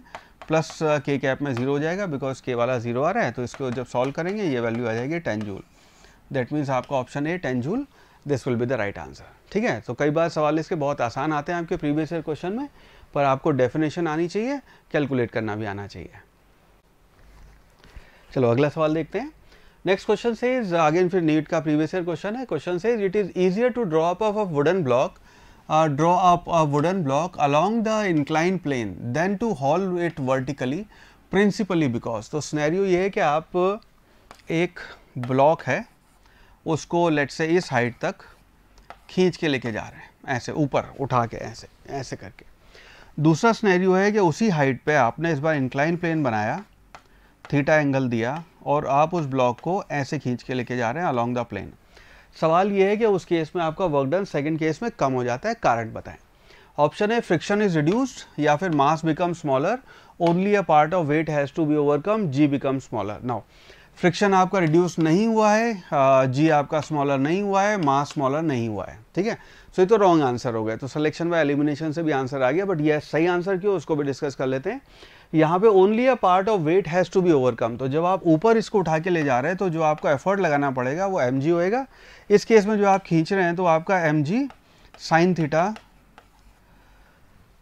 प्लस के कैप में ज़ीरो हो जाएगा बिकॉज के वाला ज़ीरो आ रहा है तो इसको जब सॉल्व करेंगे ये वैल्यू आ जाएगी टेन जूल दैट मीन्स आपका option A ten joule this will be the right answer ठीक है तो कई बार सवाल इसके बहुत आसान आते हैं आपके प्रीवियस ईयर क्वेश्चन में पर आपको डेफिनेशन आनी चाहिए कैलकुलेट करना भी आना चाहिए चलो अगला सवाल देखते हैं नेक्स्ट क्वेश्चन से इज अगेन फिर नीट का प्रीवियस ईयर क्वेश्चन है क्वेश्चन से is it is easier to draw up of a wooden block draw up a wooden block along the incline plane than to haul it vertically principally because तो scenario ये है कि आप एक block है उसको लेट से इस हाइट तक खींच के लेके जा रहे हैं ऐसे ऊपर उठा के ऐसे ऐसे करके दूसरा स्नैरियो है कि उसी हाइट पे आपने इस बार इंक्लाइन प्लेन बनाया थीटा एंगल दिया और आप उस ब्लॉक को ऐसे खींच के लेके जा रहे हैं अलॉन्ग द प्लेन सवाल ये है कि उस केस में आपका वर्क डन सेकेंड केस में कम हो जाता है कारण बताएं ऑप्शन है फ्रिक्शन इज रिड्यूस्ड या फिर mass become smaller only a part of weight has to be overcome g become smaller now friction आपका रिड्यूस नहीं हुआ है जी आपका स्मॉलर नहीं हुआ है मास स्मॉलर नहीं हुआ है ठीक है सो ये तो रॉन्ग आंसर हो गया तो सिलेक्शन बाय एलिमिनेशन से भी आंसर आ गया बट ये सही आंसर क्यों उसको भी डिस्कस कर लेते हैं यहाँ पे only a part of weight has to be overcome तो जब आप ऊपर इसको उठा के ले जा रहे हैं तो जो आपको एफर्ट लगाना पड़ेगा वो एम होएगा इस केस में जो आप खींच रहे हैं तो आपका m g sine theta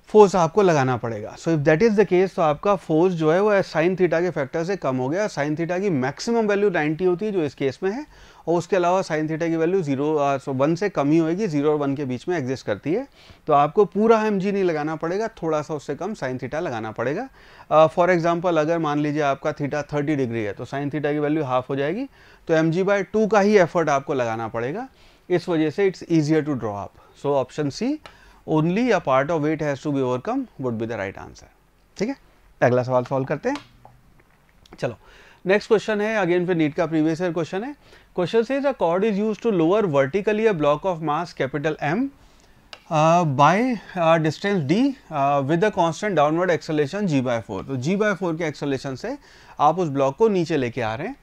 force आपको लगाना पड़ेगा so if that is the case तो आपका फोर्स जो है वो साइन थीटा के फैक्टर से कम हो गया साइन थीटा की मैक्सिमम वैल्यू 90 होती है जो इस केस में है और उसके अलावा साइन थीटा की वैल्यू जीरो सो वन से कम ही होगी जीरो और वन के बीच में एग्जिस्ट करती है तो आपको पूरा एम नहीं लगाना पड़ेगा थोड़ा सा उससे कम साइन थीटा लगाना पड़ेगा फॉर uh, एग्जाम्पल अगर मान लीजिए आपका थीटा थर्टी डिग्री है तो साइन थीटा की वैल्यू हाफ हो जाएगी तो एम जी बाय टू का ही एफर्ट आपको लगाना पड़ेगा इस वजह से it's easier to draw up so option C only a part of weight has to be overcome would be the right answer ठीक है अगला सवाल सॉल्व करते हैं चलो नेक्स्ट क्वेश्चन है अगेन फिर नीट का प्रीवियस ईयर क्वेश्चन है क्वेश्चन से a cord is use to lower vertically a block of mass capital M by distance D with a constant downward acceleration g by four तो g by four के acceleration से आप उस block को नीचे लेके आ रहे हैं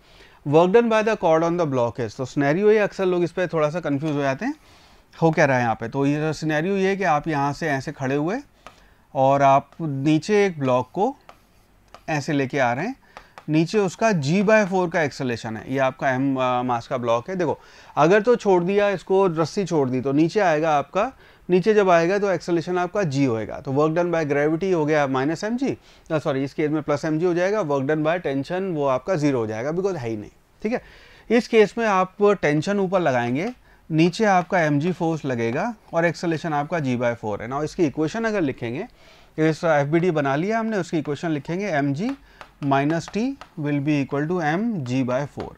work done by the cord on the block is तो स्नैरियो ये अक्सर लोग इस पर थोड़ा सा कन्फ्यूज हो जाते हैं हो क्या रहा है यहाँ पे तो ये सिनेरियो ये है कि आप यहाँ से ऐसे खड़े हुए और आप नीचे एक ब्लॉक को ऐसे लेके आ रहे हैं नीचे उसका जी बाय फोर का एक्सलेशन है ये आपका एम मास का ब्लॉक है देखो अगर तो छोड़ दिया इसको रस्सी छोड़ दी तो नीचे आएगा आपका नीचे जब आएगा तो एक्सलेशन आपका जी होएगा तो वर्क डन बाय ग्रेविटी हो गया माइनस एम जी सॉरी इस केस में प्लस एम जी हो जाएगा वर्क डन बाय टेंशन वो आपका जीरो हो जाएगा बिकॉज है ही नहीं ठीक है इस केस में आप टेंशन ऊपर लगाएंगे नीचे आपका एम जी फोर्स लगेगा और एक्सलेशन आपका जी बाय फोर है ना इसकी इक्वेशन अगर लिखेंगे इस एफ बी डी बना लिया हमने उसकी इक्वेशन लिखेंगे M g minus T will be equal to M g by four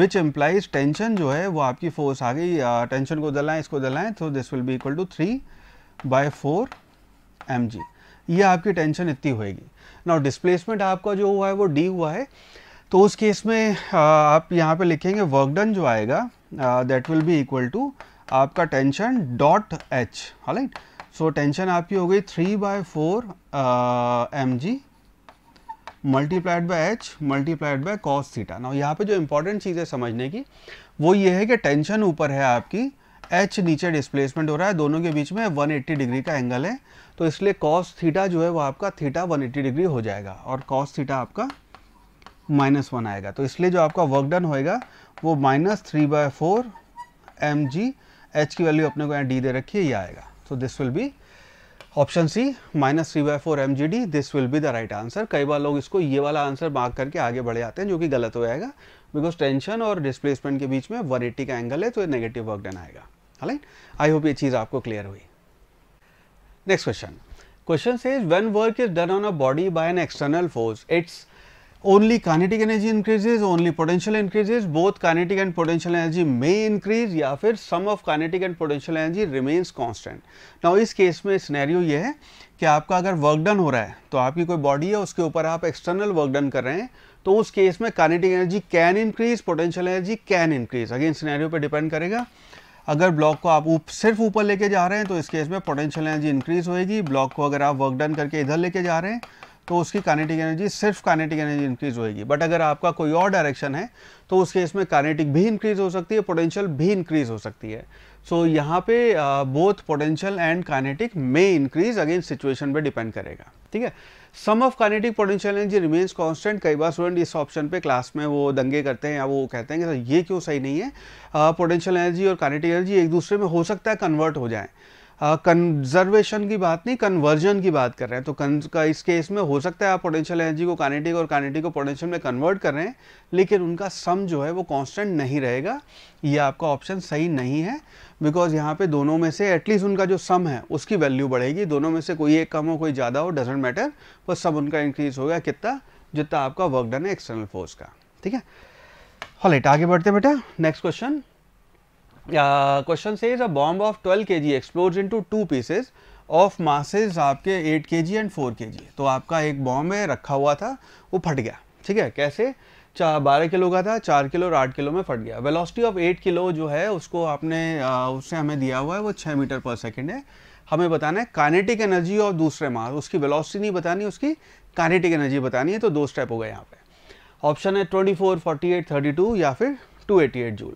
which implies tension जो है वो आपकी फोर्स आ गई टेंशन को दलाएं इसको दलाएं तो this will be equal to three by four m g ये आपकी टेंशन इतनी होएगी ना डिस्प्लेसमेंट आपका जो हुआ है वो डी हुआ है तो उस केस में आप यहाँ पे लिखेंगे वर्क डन जो आएगा that will be equal to आपका tension dot h alright. So tension आपकी हो गई three by four m g multiplied by h multiplied by cos theta ना यहाँ पे जो इंपॉर्टेंट चीज़ है समझने की वो ये है कि टेंशन ऊपर है आपकी एच नीचे डिस्प्लेसमेंट हो रहा है दोनों के बीच में 180 डिग्री का एंगल है तो इसलिए कॉस थीटा जो है वो आपका थीटा 180 डिग्री हो जाएगा और कॉस थीटा आपका माइनस वन आएगा तो इसलिए जो आपका वर्क डन होएगा वो minus three by four m ji h की वैल्यू अपने को यहाँ डी दे रखी है ये आएगा so this will be option C minus three by four m g d this will be the right answer कई बार लोग इसको ये वाला आंसर मार्क करके आगे बढ़े आते हैं जो कि गलत हो जाएगा बिकॉज टेंशन और डिस्प्लेसमेंट के बीच में वन का एंगल है तो ये नेगेटिव वर्क डन आएगा राइट आई होप ये चीज़ आपको क्लियर हुई नेक्स्ट क्वेश्चन क्वेश्चन से is one work is done on a body by an external force it's only kinetic energy increases only potential increases both kinetic and potential energy may increase ya fir sum of kinetic and potential energy remains constant now is case mein scenario ye hai ki aapka agar work done ho raha hai to aapki koi body hai uske upar aap external work done kar rahe hain to us case mein kinetic energy can increase potential energy can increase again scenario pe depend karega अगर block को आप उप, सिर्फ ऊपर लेके जा रहे हैं तो इस केस में पोटेंशियल एनर्जी इंक्रीज होएगी ब्लॉक को अगर आप वर्क डन करके इधर लेके जा रहे हैं तो उसकी कानेटिक एनर्जी सिर्फ कानेटिक एनर्जी इंक्रीज होएगी बट अगर आपका कोई और डायरेक्शन है तो उस केस में कानेटिक भी इंक्रीज हो सकती है पोटेंशियल भी इंक्रीज हो सकती है सो so, यहाँ पे बोथ पोटेंशियल एंड कानेटिक में इंक्रीज अगेन सिचुएशन पे डिपेंड करेगा ठीक है sum of kinetic potential energy remains constant कई बार स्टूडेंट इस ऑप्शन पे क्लास में वो दंगे करते हैं या वो कहते हैं कि सर ये क्यों सही नहीं है पोटेंशियल uh, एनर्जी और कानेटिक एनर्जी एक दूसरे में हो सकता है कन्वर्ट हो जाए कंजर्वेशन की बात नहीं कन्वर्जन की बात कर रहे हैं तो का इस केस में हो सकता है आप पोटेंशियल एनर्जी को कानेटिक और कानेटिक को पोटेंशियल में कन्वर्ट कर रहे हैं लेकिन उनका सम जो है वो कांस्टेंट नहीं रहेगा ये आपका ऑप्शन सही नहीं है बिकॉज यहाँ पे दोनों में से एटलीस्ट उनका जो सम है उसकी वैल्यू बढ़ेगी दोनों में से कोई एक कम हो कोई ज़्यादा हो डजेंट मैटर पर सब उनका इंक्रीज हो गया कितना जितना आपका वर्क डन है एक्सटर्नल फोर्स का ठीक है हॉलेट आगे बढ़ते बेटा नेक्स्ट क्वेश्चन क्वेश्चन से बॉम्ब ऑफ ट्वेल्व के 12 explodes into two pieces of masses आपके 8 एंड फोर 4 जी तो आपका एक बॉम्ब है रखा हुआ था वो फट गया ठीक है कैसे चार बारह किलो का था चार किलो और आठ किलो में फट गया वेलोसिटी ऑफ एट किलो जो है उसको आपने उससे हमें दिया हुआ है वो छः मीटर पर सेकेंड है हमें बताना है कानेटिक एनर्जी और दूसरे मास उसकी वेलोसिटी नहीं बतानी उसकी कानेटिक एनर्जी बतानी है तो दो स्टेप हो गए यहाँ पे ऑप्शन है 24, 48, 32 या फिर 288 जूल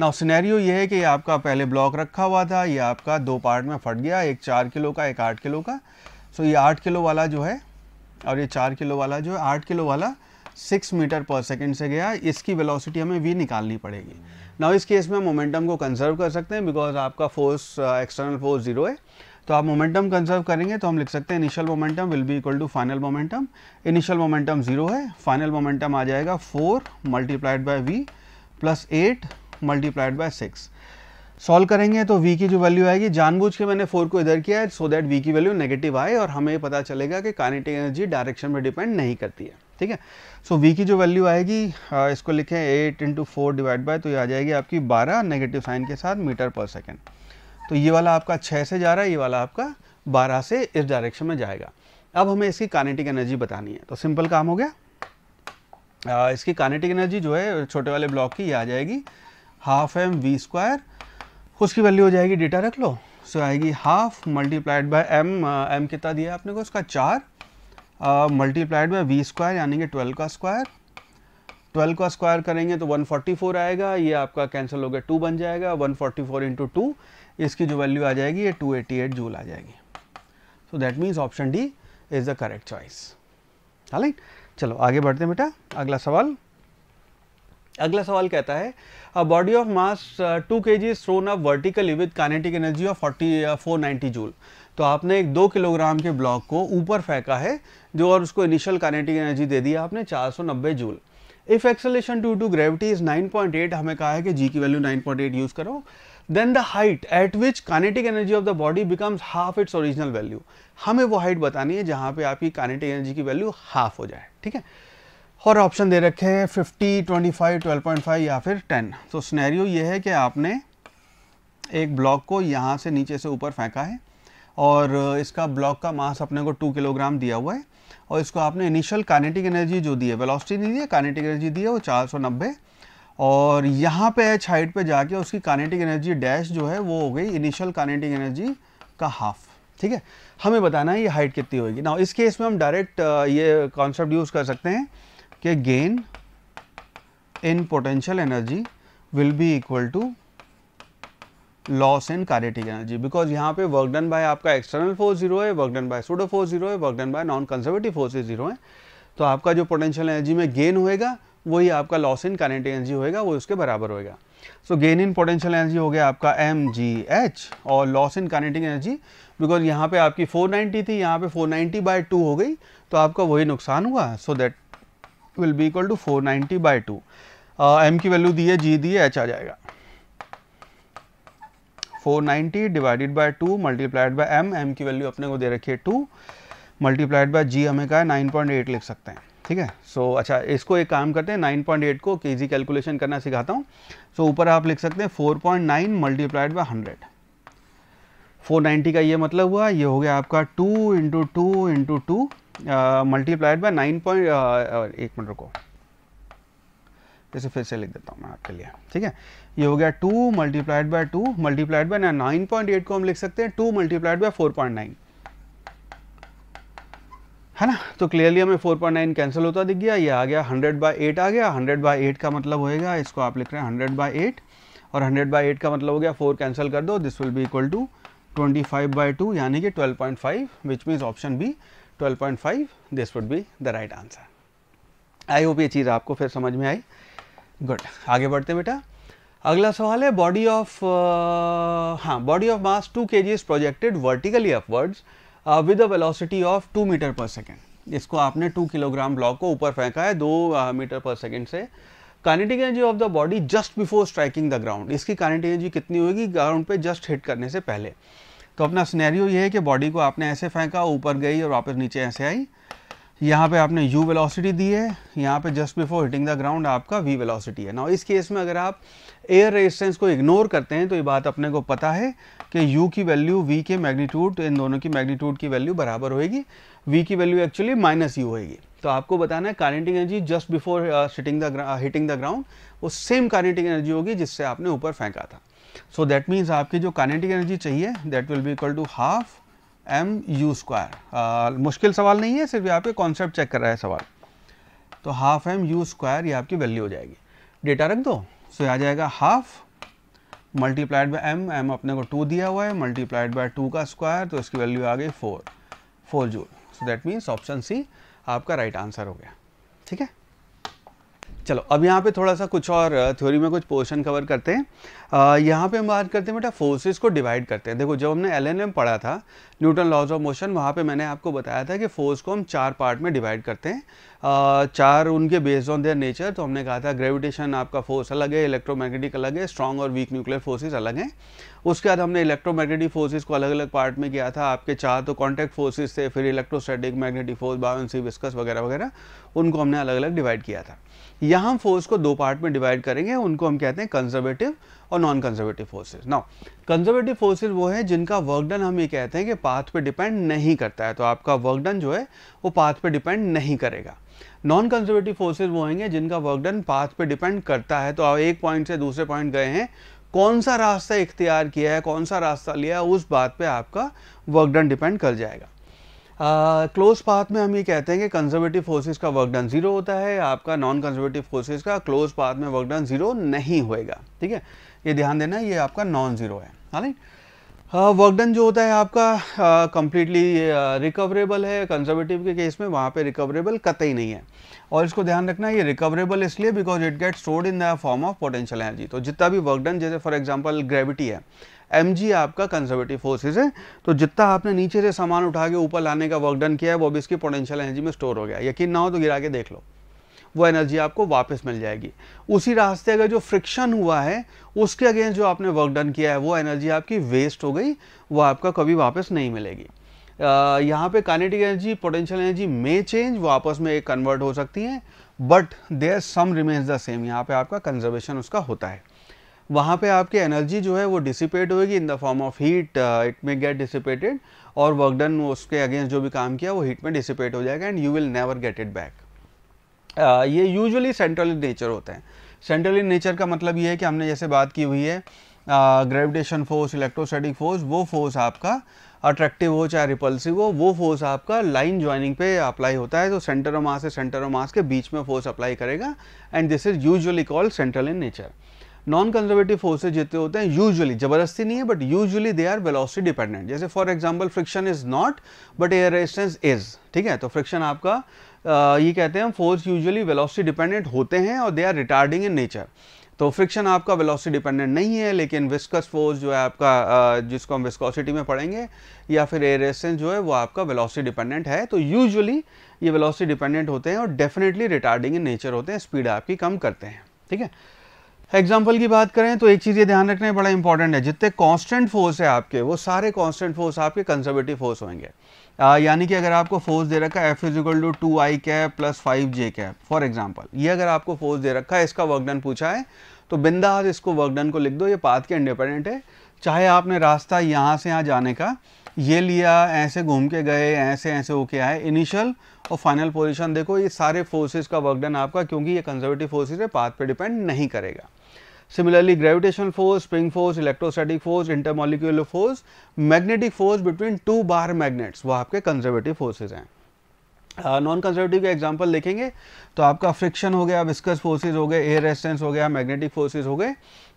ना सिनेरियो ये है कि आपका पहले ब्लॉक रखा हुआ था ये आपका दो पार्ट में फट गया एक चार किलो का एक आठ किलो का सो ये आठ किलो वाला जो है और ये चार किलो वाला जो है आठ किलो वाला सिक्स मीटर पर सेकेंड से गया इसकी वेलोसिटी हमें वी निकालनी पड़ेगी ना इस केस में मोमेंटम को कंजर्व कर सकते हैं बिकॉज आपका फोर्स एक्सटर्नल फोर्स जीरो है तो आप मोमेंटम कंजर्व करेंगे तो हम लिख सकते हैं initial momentum will be equal to final momentum initial momentum zero है फाइनल मोमेंटम आ जाएगा four multiplied by v plus eight multiplied by six solve करेंगे तो वी की जो वैल्यू आएगी जानबूझ के मैंने फोर को इधर किया है सो दैट वी की वैल्यू नेगेटिव आए और हमें पता चलेगा कि काइनेटिक एनर्जी डायरेक्शन में डिपेंड नहीं करती है ठीक है सो वी की जो वैल्यू आएगी इसको लिखें eight into four divide by तो ये आ जाएगी आपकी बारह नेगेटिव साइन के साथ मीटर पर सेकेंड तो ये वाला आपका छः से जा रहा है ये वाला आपका बारह से इस डायरेक्शन में जाएगा अब हमें इसकी कानेटिक एनर्जी बतानी है तो सिंपल काम हो गया इसकी कानेटिक एनर्जी जो है छोटे वाले ब्लॉक की ये आ जाएगी हाफ एम वी स्क्वायर उसकी वैल्यू हो जाएगी डेटा रख लो सो आएगी half multiplied by M m कितना दिया आपने को उसका चार मल्टीप्लाइड बाय वी स्क्वायर यानी कि ट्वेल्व का स्क्वायर ट्वेल्व का स्क्वायर करेंगे तो 144 आएगा ये आपका कैंसिल हो गया टू बन जाएगा 144 फोर्टी फोर इंटू टू इसकी जो वैल्यू आ जाएगी ये 288 जूल आ जाएगी so that means option D is the correct choice right चलो आगे बढ़ते हैं बेटा अगला सवाल अगला सवाल कहता है बॉडी ऑफ मास टू के 2 kg is vertically with vertically energy of forty four ninety joule तो आपने एक दो किलोग्राम के ब्लॉक को ऊपर फेंका है जो और उसको इनिशियल कानेटिक एनर्जी दे दी आपने चार सौ नब्बे joule if acceleration due to gravity is nine point eight हमें कहा है कि जी की value nine point eight use करो then the height at which kinetic energy of the body becomes half its original value हमें वो height बतानी है जहाँ पे आपकी कानेटिक एनर्जी की वैल्यू हाफ हो जाए ठीक है और ऑप्शन दे रखे हैं 50, 25, 12.5 या फिर 10 तो स्नैरियो ये है कि आपने एक ब्लॉक को यहाँ से नीचे से ऊपर फेंका है और इसका ब्लॉक का मास अपने को 2 किलोग्राम दिया हुआ है और इसको आपने इनिशियल कानेटिक एनर्जी जो दी है वेलोसिटी नहीं दी है कानेटिक एनर्जी दी है वो चार और यहाँ पे एच हाइट पर जाके उसकी कानेटिक एनर्जी डैश जो है वो हो गई इनिशियल कानेटिक एनर्जी का हाफ ठीक है हमें बताना है ये हाइट कितनी होगी ना इस केस में हम डायरेक्ट ये कॉन्सेप्ट यूज़ कर सकते हैं के gain in potential energy will be equal to loss in kinetic energy because यहां पे वर्क डन बाय आपका एक्सटर्नल फोर्स जीरो है वर्क डन बाय सोडो फोर्स जीरो है work done by non conservative forces zero है तो आपका जो पोटेंशियल एनर्जी में गेन होएगा वही आपका लॉस इन कारेंटिक एनर्जी होएगा वो उसके बराबर होएगा so gain in potential energy हो गया आपका एम जी एच और loss in kinetic energy because यहाँ पे आपकी 490 थी यहाँ पे 490 नाइन्टी बाई टू हो गई तो आपका वही नुकसान हुआ so that will be equal to four ninety by two m की वैल्यू दी है जी दी है एच आ जाएगा 490 divided by 2 multiplied by M m की वैल्यू अपने को दे रखी है 2 मल्टीप्लाइड बाय जी हमें कहा है 9.8 लिख सकते हैं ठीक है सो so, अच्छा इसको एक काम करते हैं 9.8 को इजी कैलकुलेशन करना सिखाता हूँ सो so, ऊपर आप लिख सकते हैं 4.9 point nine multiplied by hundred four का ये मतलब हुआ ये हो गया आपका two into two into two multiplied by nine point एक मिनट रुको इसे फिर से लिख देता हूँ मैं आपके लिए ठीक है ये हो गया two multiplied by two multiplied by nine point eight को हम लिख सकते हैं two multiplied by four point nine है ना तो क्लियरली हमें फोर पॉइंट नाइन कैंसिल होता दिख गया ये आ गया हंड्रेड बाई एट आ गया हंड्रेड बाई एट का मतलब होएगा इसको आप लिख रहे हैं हंड्रेड बाई एट और हंड्रेड बाई एट का मतलब हो गया फोर कैंसिल कर दो this will be equal to twenty five by two यानी कि twelve point five which means option B 12.5 this would be the right answer I hope ये चीज़ आपको फिर समझ में आई गुड आगे बढ़ते बेटा अगला सवाल है बॉडी ऑफ uh, हाँ body of mass two 2 kg projected vertically upwards with a velocity of two metre per second इसको आपने टू किलोग्राम ब्लॉक को ऊपर फेंका है दो मीटर पर सेकेंड से kinetic energy of the body just before striking the ground इसकी kinetic energy कितनी होगी ग्राउंड पे जस्ट हिट करने से पहले तो अपना स्नैरियो ये है कि बॉडी को आपने ऐसे फेंका ऊपर गई और वापस नीचे ऐसे आई यहाँ पे आपने यू वेलोसिटी दी है यहाँ पे just before hitting the ground आपका वी वेलोसिटी है ना इस केस में अगर आप एयर रेजिस्टेंस को इग्नोर करते हैं तो ये बात अपने को पता है कि यू की वैल्यू वी के मैग्नीट्यूड इन दोनों की मैग्नीट्यूड की वैल्यू बराबर होएगी वी की वैल्यू एक्चुअली माइनस यू होएगी तो आपको बताना है kinetic energy just before hitting the hitting the ground वो सेम कारेंटिंग एनर्जी होगी जिससे आपने ऊपर फेंका था सो दैट मीन्स आपकी जो कानेटिक एनर्जी चाहिए that will be equal to half m u square मुश्किल सवाल नहीं है सिर्फ आपके कॉन्सेप्ट चेक कर रहा है सवाल तो हाफ एम यू स्क्वायर ये आपकी वैल्यू हो जाएगी डेटा रख दो सो so, आ जाएगा half multiplied by M M अपने को टू दिया हुआ है मल्टीप्लाइड बाय टू का स्क्वायर तो इसकी वैल्यू आ गई four four joule so that means option C आपका राइट right आंसर हो गया ठीक है चलो अब यहाँ पे थोड़ा सा कुछ और थ्योरी में कुछ पोर्शन कवर करते हैं यहाँ पे हम बात करते हैं बेटा फोर्सेस को डिवाइड करते हैं देखो जब हमने एल पढ़ा था न्यूटन लॉज ऑफ मोशन वहाँ पे मैंने आपको बताया था कि फोर्स को हम चार पार्ट में डिवाइड करते हैं आ, चार उनके बेस्ड ऑन देयर नेचर तो हमने कहा था ग्रेविटेशन आपका फोर्स अलग है इलेक्ट्रोमैग्नेटिक अलग है स्ट्रॉन्ग और वीक न्यूक्लियर फोर्सेज अलग हैं उसके बाद हमने इलेक्ट्रोमैग्नेटिक फोर्सेज को अलग अलग पार्ट में किया था आपके चार तो कॉन्टैक्ट फोर्सेज थे फिर electrostatic magnetic force buoyancy viscous वगैरह वगैरह उनको हमने अलग अलग डिवाइड किया था यहां हम फोर्स को दो पार्ट में डिवाइड करेंगे उनको हम कहते हैं कंजर्वेटिव और non conservative forces now conservative forces वो है जिनका वर्क डन हम ये कहते हैं कि पाथ पे डिपेंड नहीं करता है तो आपका वर्क डन जो है वो पाथ पे डिपेंड नहीं करेगा नॉन कंजर्वेटिव फोर्सेज वो होंगे जिनका वर्क डन पाथ पे डिपेंड करता है तो आप एक पॉइंट से दूसरे पॉइंट गए हैं कौन सा रास्ता इख्तियार किया है कौन सा रास्ता लिया है उस बात पर आपका वर्क डन डिपेंड कर जाएगा क्लोज पाथ में हम ये कहते हैं कि कंजर्वेटिव फोर्सेस का वर्क डन जीरो होता है आपका नॉन कंजर्वेटिव फोर्सेस का क्लोज पाथ में वर्क डन जीरो नहीं होएगा ठीक है ये ध्यान देना ये आपका नॉन जीरो है हाँ वर्क हाँ, डन जो होता है आपका कम्प्लीटली रिकवरेबल है कंजर्वेटिव के केस में वहाँ पे रिकवरेबल कतई नहीं है और इसको ध्यान रखना ये रिकवरेबल इसलिए because it get stored in the form of potential energy तो जितना भी वर्क डन जैसे फॉर एग्जांपल ग्रेविटी है एम आपका कंजर्वेटिव फोर्सेज है तो जितना आपने नीचे से सामान उठा के ऊपर लाने का वर्क डन किया है वो भी इसकी पोटेंशियल एनर्जी में स्टोर हो गया यकीन ना हो तो गिरा के देख लो वो एनर्जी आपको वापस मिल जाएगी उसी रास्ते अगर जो फ्रिक्शन हुआ है उसके अगेंस्ट जो आपने वर्क डन किया है वो एनर्जी आपकी वेस्ट हो गई वो आपका कभी वापस नहीं मिलेगी यहाँ पे काइनेटिक एनर्जी पोटेंशियल एनर्जी मे चेंज वो आपस में कन्वर्ट हो सकती हैं but their sum remains the same यहाँ पे आपका कंजर्वेशन उसका होता है वहाँ पे आपकी एनर्जी जो है वो डिसिपेट होगी in the form of heat it may get dissipated और वर्क डन उसके अगेंस्ट जो भी काम किया वो हीट में डिसिपेट हो जाएगा and you will never get it back ये यूजुअली सेंट्रल इन नेचर होते हैं सेंट्रल इन नेचर का मतलब ये है कि हमने जैसे बात की हुई है ग्रेविटेशन फोर्स इलेक्ट्रोस्टैटिक फोर्स वो फोर्स आपका अट्रैक्टिव हो चाहे रिपल्सिव हो वो फोर्स आपका लाइन ज्वाइनिंग पे अप्लाई होता है तो सेंटर ऑफ मास से सेंटर ऑफ मास के बीच में फोर्स अप्लाई करेगा and this is usually called central in nature non conservative forces जितने होते हैं यूजुअली जबरदस्ती नहीं है but usually they are velocity dependent जैसे for example friction is not but air resistance is ठीक है तो फ्रिक्शन आपका ये कहते हैं फोर्स यूजुअली वेलोसिटी डिपेंडेंट होते हैं और they are retarding in nature तो फ्रिक्शन आपका वेलोसिटी डिपेंडेंट नहीं है लेकिन विस्कस फोर्स जो है आपका जिसको हम विस्कोसिटी में पढ़ेंगे या फिर एयर रेसेंस जो है वो आपका वेलोसिटी डिपेंडेंट है तो यूजुअली ये वेलोसिटी डिपेंडेंट होते हैं और डेफिनेटली रिटार्डिंग इन नेचर होते हैं स्पीड आपकी कम करते हैं ठीक है एग्जाम्पल की बात करें तो एक चीज़ ये ध्यान रखना है बड़ा इंपॉर्टेंट है जितने कॉन्स्टेंट फोर्स है आपके वो सारे कॉन्स्टेंट फोर्स आपके कंजर्वेटिव फोर्स होंगे यानी कि अगर आपको फोर्स दे रखा है F equal to two I cap plus five J cap for example ये अगर आपको फोर्स दे रखा है इसका वर्कडन पूछा है तो बिंदास इसको वर्कडन को लिख दो ये पाथ के इंडिपेंडेंट है चाहे आपने रास्ता यहाँ से यहाँ जाने का ये लिया ऐसे घूम के गए ऐसे ऐसे होके आए इनिशियल और फाइनल पोजिशन देखो ये सारे फोर्सेज का वर्कडन आपका क्योंकि ये कंजर्वेटिव फोर्सेज है पाथ पर डिपेंड नहीं करेगा Similarly, gravitational force, spring force, electrostatic force, intermolecular force, magnetic force between two bar magnets वो आपके कंजर्वेटिव फोर्सेज हैं नॉन कंजर्वेटिव का एग्जांपल देखेंगे तो आपका फ्रिक्शन हो गया विस्कस फोर्सेज हो गए एयर रेस्टेंस हो गया मैग्नेटिक फोर्सेज हो गए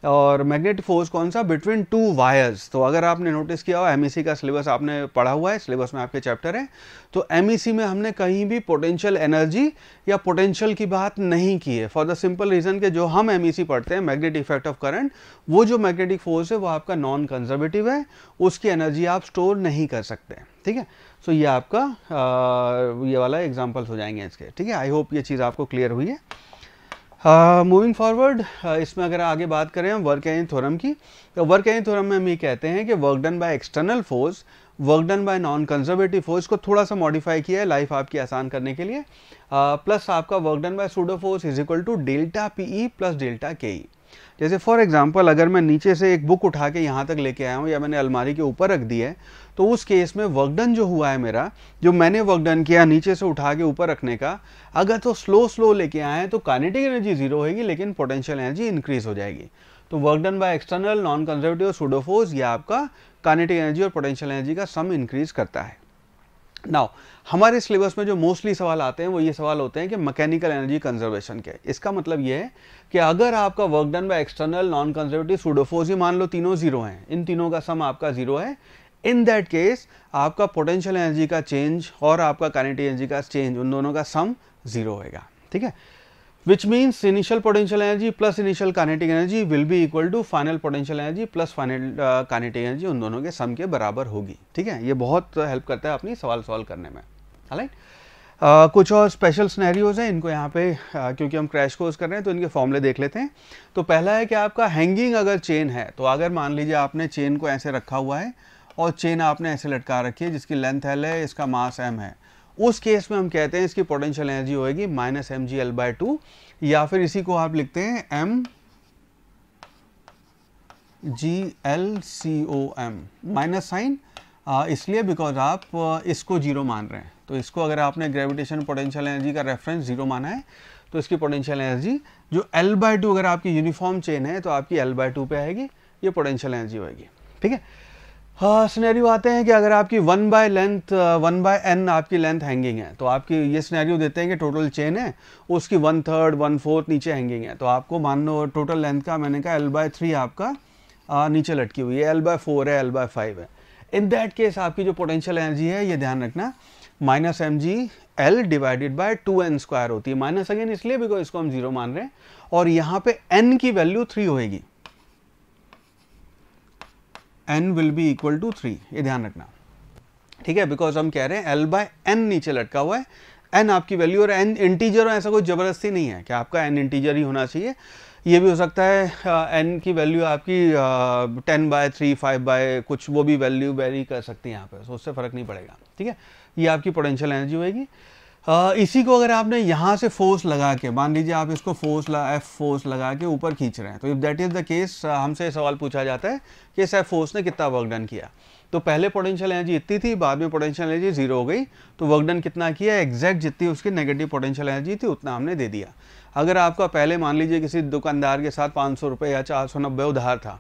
और मैग्नेटिक फोर्स कौन सा बिटवीन टू वायर्स तो अगर आपने नोटिस किया हो एम e का सिलेबस आपने पढ़ा हुआ है सिलेबस में आपके चैप्टर है तो एम e में हमने कहीं भी पोटेंशियल एनर्जी या पोटेंशियल की बात नहीं की है फॉर द सिंपल रीज़न के जो हम एम e पढ़ते हैं मैग्नेटिक इफेक्ट ऑफ करंट वो जो मैग्नेटिक फोर्स है वो आपका नॉन कंजर्वेटिव है उसकी एनर्जी आप स्टोर नहीं कर सकते ठीक है सो so, ये आपका आ, ये वाला एग्जाम्पल्स हो जाएंगे इसके ठीक है आई होप ये चीज़ आपको क्लियर हुई है मूविंग uh, फॉरवर्ड uh, इसमें अगर आगे बात करें हम वर्क एनी थोरम की तो वर्क एनी थोरम में हम ये कहते हैं कि work done by external force work done by non conservative force को थोड़ा सा मॉडिफाई किया है लाइफ आपकी आसान करने के लिए प्लस uh, आपका work done by pseudo force is equal to delta P E plus delta K E जैसे फॉर एग्ज़ाम्पल अगर मैं नीचे से एक बुक उठा के यहाँ तक लेके आया हूँ या मैंने अलमारी के ऊपर रख दी है तो उस केस में वर्कडन जो हुआ है मेरा जो मैंने वर्कडन किया नीचे से उठा के ऊपर रखने का अगर तो स्लो स्लो लेके आए हैं तो कानेटिक एनर्जी जीरो होगी लेकिन पोटेंशियल एनर्जी इंक्रीज हो जाएगी तो work done by external non conservative pseudo force या आपका कानेटिक एनर्जी और पोटेंशियल एनर्जी का सम इंक्रीज करता है नाउ हमारे सिलेबस में जो मोस्टली सवाल आते हैं वो ये सवाल होते हैं कि मैकेनिकल एनर्जी कंजर्वेशन के इसका मतलब ये है कि अगर आपका work done by external non conservative pseudo force ही मान लो तीनों जीरो हैं इन तीनों का सम आपका जीरो है इन दैट केस आपका पोटेंशियल एनर्जी का चेंज और आपका करेंट एनर्जी का चेंज उन दोनों का सम जीरो होगा ठीक है which means initial potential energy plus initial kinetic energy will be equal to final potential energy plus final uh, kinetic energy उन दोनों के सम के बराबर होगी ठीक है ये बहुत हेल्प करता है अपनी सवाल सॉल्व करने में राइट Uh, कुछ और स्पेशल स्नैरियोज हैं इनको यहाँ पे uh, क्योंकि हम क्रैश कोर्स कर रहे हैं तो इनके फॉर्मले देख लेते हैं तो पहला है कि आपका हैंगिंग अगर चेन है तो अगर मान लीजिए आपने चेन को ऐसे रखा हुआ है और चेन आपने ऐसे लटका रखी है जिसकी लेंथ एल है इसका मास एम है उस केस में हम कहते हैं इसकी पोटेंशियल एनर्जी होगी minus M G L by two या फिर इसी को आप लिखते हैं M G L C O M minus sign इसलिए बिकॉज आप इसको जीरो मान रहे हैं तो इसको अगर आपने ग्रेविटेशन पोटेंशियल एनर्जी का रेफरेंस जीरो माना है तो इसकी पोटेंशियल एनर्जी जो एल बाय टू अगर आपकी यूनिफॉर्म चेन है तो आपकी एल बाय टू पर आएगी ये पोटेंशियल एनर्जी होगी ठीक है सिनेरियो हाँ, आते हैं कि अगर आपकी one by length one by N आपकी लेंथ हैंगिंग है तो आपकी ये सिनेरियो देते हैं कि टोटल चेन है उसकी वन थर्ड वन फोर्थ नीचे हैंगिंग है तो आपको मान लो टोटल लेंथ का मैंने कहा एल बाय थ्री आपका आ, uh, नीचे लटकी हुई है एल बाय फोर है एल बाय फाइव है इन दैट केस आपकी जो पोटेंशियल एनर्जी है ये ध्यान रखना minus M G L divided by two N square होती है माइनस अगेन इसलिए बिकॉज इसको हम जीरो मान रहे हैं और यहाँ पे एन की वैल्यू थ्री होएगी N will be equal to three ये ध्यान रखना ठीक है बिकॉज हम कह रहे हैं एल बाय एन नीचे लटका हुआ है एन आपकी वैल्यू और एन इंटीजर और ऐसा कोई ज़बरदस्ती नहीं है कि आपका एन इंटीजर ही होना चाहिए ये भी हो सकता है एन की वैल्यू आपकी ten by three five by कुछ वो भी वैल्यू वेरी कर सकती है यहाँ पे सो उससे फ़र्क नहीं पड़ेगा ठीक है ये आपकी पोटेंशियल एनर्जी होगी आ, इसी को अगर आपने यहाँ से फोर्स लगा के मान लीजिए आप इसको फोर्स एफ फोर्स लगा के ऊपर खींच रहे हैं तो if that is the case हमसे सवाल पूछा जाता है कि इस एफ फोर्स ने कितना वर्क डन किया तो पहले पोटेंशियल एनर्जी इतनी थी बाद में पोटेंशियल एनर्जी जीरो हो गई तो वर्क डन कितना किया एग्जैक्ट जितनी उसकी नेगेटिव पोटेंशियल एनर्जी थी उतना हमने दे दिया अगर आपका पहले मान लीजिए किसी दुकानदार के साथ पाँच सौ रुपये या चार सौ नब्बे उधार था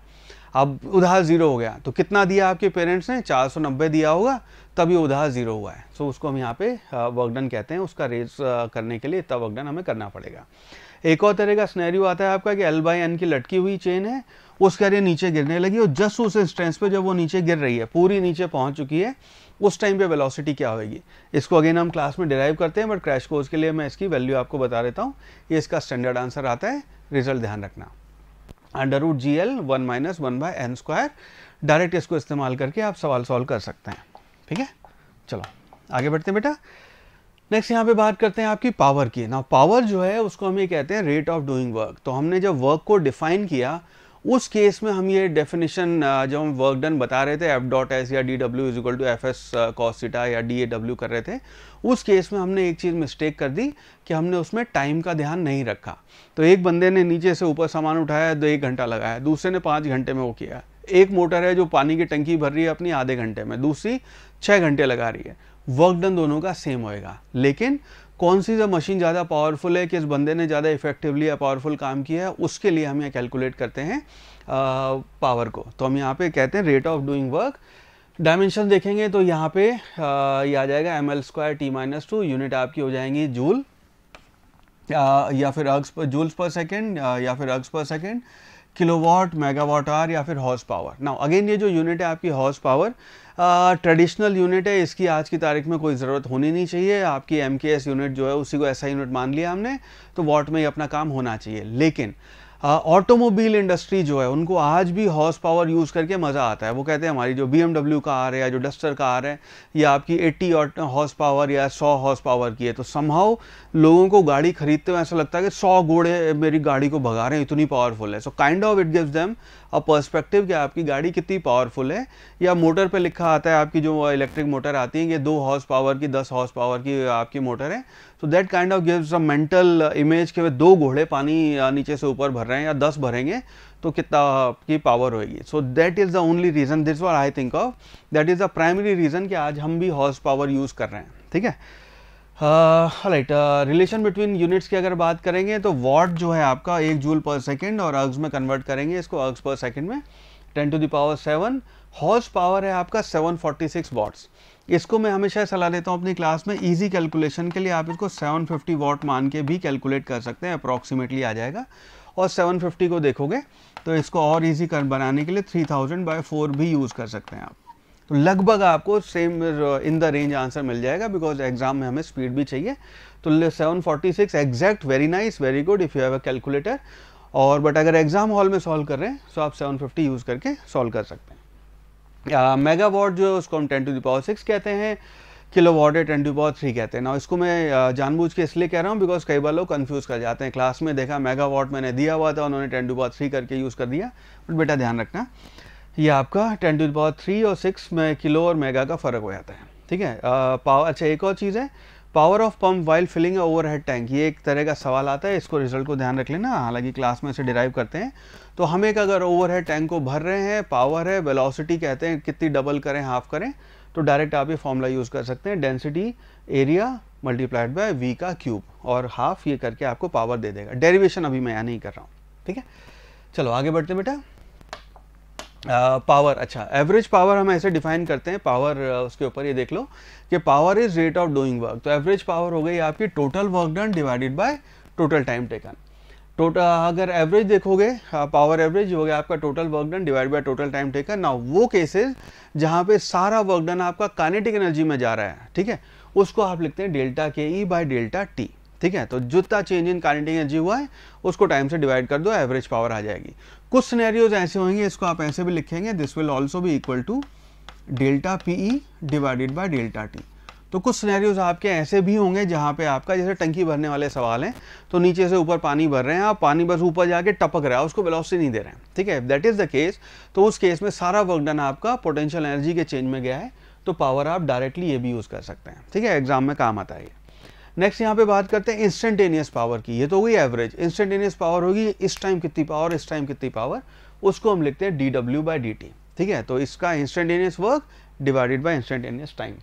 अब उधार ज़ीरो हो गया तो कितना दिया आपके पेरेंट्स ने 490 दिया होगा तभी उधार ज़ीरो हुआ है सो तो so, उसको हम यहाँ पे वर्कडन कहते हैं उसका रेस करने के लिए इतना वर्कडन हमें करना पड़ेगा एक और तरह का स्नैरियो आता है आपका कि एल बाई एन की लटकी हुई चेन है उस कैरियर नीचे गिरने लगी और जस्ट उस स्ट्रेंस पे जब वो नीचे गिर रही है पूरी नीचे पहुंच चुकी है उस टाइम पे वेलोसिटी क्या होगी इसको अगेन हम क्लास में डिराइव करते हैं बट क्रैश कोर्स के लिए मैं इसकी वैल्यू आपको बता देता हूँ ये इसका स्टैंडर्ड आंसर आता है रिजल्ट ध्यान रखना under root G L one minus one by N square direct इसको इस्तेमाल करके आप सवाल सॉल्व कर सकते हैं ठीक है चलो आगे बढ़ते हैं बेटा नेक्स्ट यहाँ पे बात करते हैं आपकी पावर की ना पावर जो है उसको हम ये कहते हैं रेट ऑफ डूइंग वर्क तो हमने जब वर्क को डिफाइन किया उस केस में हम ये डेफिनेशन जब हम वर्क डन बता रहे थे एफ डॉट एस या D W is equal to F S cos theta या डी ए डब्ल्यू कर रहे थे उस केस में हमने एक चीज़ मिस्टेक कर दी कि हमने उसमें टाइम का ध्यान नहीं रखा तो एक बंदे ने नीचे से ऊपर सामान उठाया तो एक घंटा लगाया दूसरे ने पाँच घंटे में वो किया एक मोटर है जो पानी की टंकी भर रही है अपनी आधे घंटे में दूसरी छः घंटे लगा रही है वर्क डन दोनों का सेम होएगा लेकिन कौन सी जो मशीन ज़्यादा पावरफुल है किस बंदे ने ज़्यादा इफेक्टिवली या पावरफुल काम किया है उसके लिए हम यहाँ कैलकुलेट करते हैं पावर को तो हम यहाँ पे कहते हैं rate of doing work dimension देखेंगे तो यहाँ पे ये आ जाएगा M L square T minus two unit आपकी हो जाएंगी जूल या फिर पर जूल्स पर सेकेंड या फिर अग्स पर सेकेंड किलोवाट मेगावाट आर या फिर हॉर्स पावर नाउ अगेन ये जो यूनिट है आपकी हॉर्स पावर ट्रेडिशनल यूनिट है इसकी आज की तारीख में कोई ज़रूरत होनी नहीं चाहिए आपकी एम यूनिट जो है उसी को ऐसा यूनिट मान लिया हमने तो वाट में ही अपना काम होना चाहिए लेकिन ऑटोमोबाइल uh, इंडस्ट्री जो है उनको आज भी हॉर्स पावर यूज़ करके मज़ा आता है वो कहते हैं हमारी जो बी का आ रहा है जो डस्टर का आ रहा है या आपकी 80 हॉर्स पावर या 100 हॉर्स पावर की है तो समहाउ लोगों को गाड़ी खरीदते हुए ऐसा लगता है कि सौ घोड़े मेरी गाड़ी को भगा रहे हैं इतनी पावरफुल है so kind of it gives them a perspective कि आपकी गाड़ी कितनी पावरफुल है या मोटर पे लिखा आता है आपकी जो इलेक्ट्रिक मोटर आती है ये दो हॉर्स पावर की दस हॉर्स पावर की आपकी मोटर है so that kind of gives a mental image के वे दो घोड़े पानी नीचे से ऊपर भर रहे हैं या दस भरेंगे तो कितना की पावर होगी so that is the only reason this war I think of that is the primary reason कि आज हम भी हॉर्स पावर यूज़ कर रहे हैं ठीक है राइट रिलेशन बिटवीन यूनिट्स की अगर बात करेंगे तो वॉट जो है आपका एक जूल पर सेकेंड और अर्ग्स में कन्वर्ट करेंगे इसको अर्ग्स पर सेकेंड में ten to the power seven horse power है आपका सेवन फोर्टी सिक्स वॉट्स इसको मैं हमेशा सलाह देता हूँ अपनी क्लास में इजी कैलकुलेशन के लिए आप इसको 750 वॉट मान के भी कैलकुलेट कर सकते हैं अप्रॉक्सीमेटली आ जाएगा और 750 को देखोगे तो इसको और इजी कर बनाने के लिए 3000 थाउजेंड बाई फोर भी यूज़ कर सकते हैं आप तो लगभग आपको same in the range answer मिल जाएगा बिकॉज एग्जाम में हमें स्पीड भी चाहिए तो 746 exact very nice very good if you have a calculator और बट अगर एग्ज़ाम हॉल में सॉल्व कर रहे हैं तो आप 750 यूज़ करके सॉल्व कर सकते हैं मेगावाट जो उसको हम टेन टू दावर सिक्स कहते हैं किलो वॉट है टेन टू पावर थ्री कहते हैं ना इसको मैं uh, जानबूझ के इसलिए कह रहा हूँ बिकॉज कई बार लोग कन्फ्यूज़ कर जाते हैं क्लास में देखा मेगा वॉट मैंने दिया हुआ था उन्होंने टेन टू पावर थ्री करके यूज़ कर दिया बट बेटा ध्यान रखना ये आपका टेन टू पावर थ्री और सिक्स में किलो और मेगा का फ़र्क हो जाता है ठीक है पावर अच्छा एक और चीज़ है power of pump while filling overhead tank ये एक तरह का सवाल आता है इसको रिजल्ट को ध्यान रख लेना हालांकि क्लास में इसे डिराइव करते हैं तो हम एक अगर ओवरहेड टैंक को भर रहे हैं पावर है वेलोसिटी कहते हैं कितनी डबल करें हाफ करें तो डायरेक्ट आप ये फॉर्मूला यूज़ कर सकते हैं density area multiplied by V का क्यूब और हाफ ये करके आपको पावर दे देगा डेरिवेशन अभी मैं यहाँ नहीं कर रहा हूँ ठीक है चलो आगे बढ़ते बेटा पावर अच्छा एवरेज पावर हम ऐसे डिफाइन करते हैं पावर उसके ऊपर ये देख लो कि power is rate of doing work तो एवरेज पावर हो गई आपकी total work done divided by total time taken total अगर एवरेज देखोगे पावर एवरेज हो गया आपका total work done divide by total time taken ना वो केसेस जहाँ पे सारा वर्क डन आपका कानेटिक एनर्जी में जा रहा है ठीक है उसको आप लिखते हैं delta K E by delta T ठीक है तो जितना चेंज इन कारेंटिंग एनर्जी हुआ है उसको टाइम से डिवाइड कर दो एवरेज पावर आ जाएगी कुछ सिनेरियोज ऐसे होंगे इसको आप ऐसे भी लिखेंगे दिस विल ऑल्सो भी equal to delta P E divided by delta T तो कुछ सिनेरियोज आपके ऐसे भी होंगे जहाँ पे आपका जैसे टंकी भरने वाले सवाल हैं तो नीचे से ऊपर पानी भर रहे हैं आप पानी बस ऊपर जाके टपक रहा है उसको वेलोसिटी नहीं दे रहे हैं ठीक है दैट इज़ द केस तो उस केस में सारा वर्क डन आपका पोटेंशियल एनर्जी के चेंज में गया है तो पावर आप डायरेक्टली ये भी यूज़ कर सकते हैं ठीक है एग्जाम में काम आता है नेक्स्ट यहाँ पे बात करते हैं इंस्टेंटेनियस पावर की ये तो हुई एवरेज इंस्टेंटेनियस पावर होगी इस टाइम कितनी पावर इस टाइम कितनी पावर उसको हम लिखते हैं D W by D T ठीक है तो इसका instantaneous work divided by instantaneous time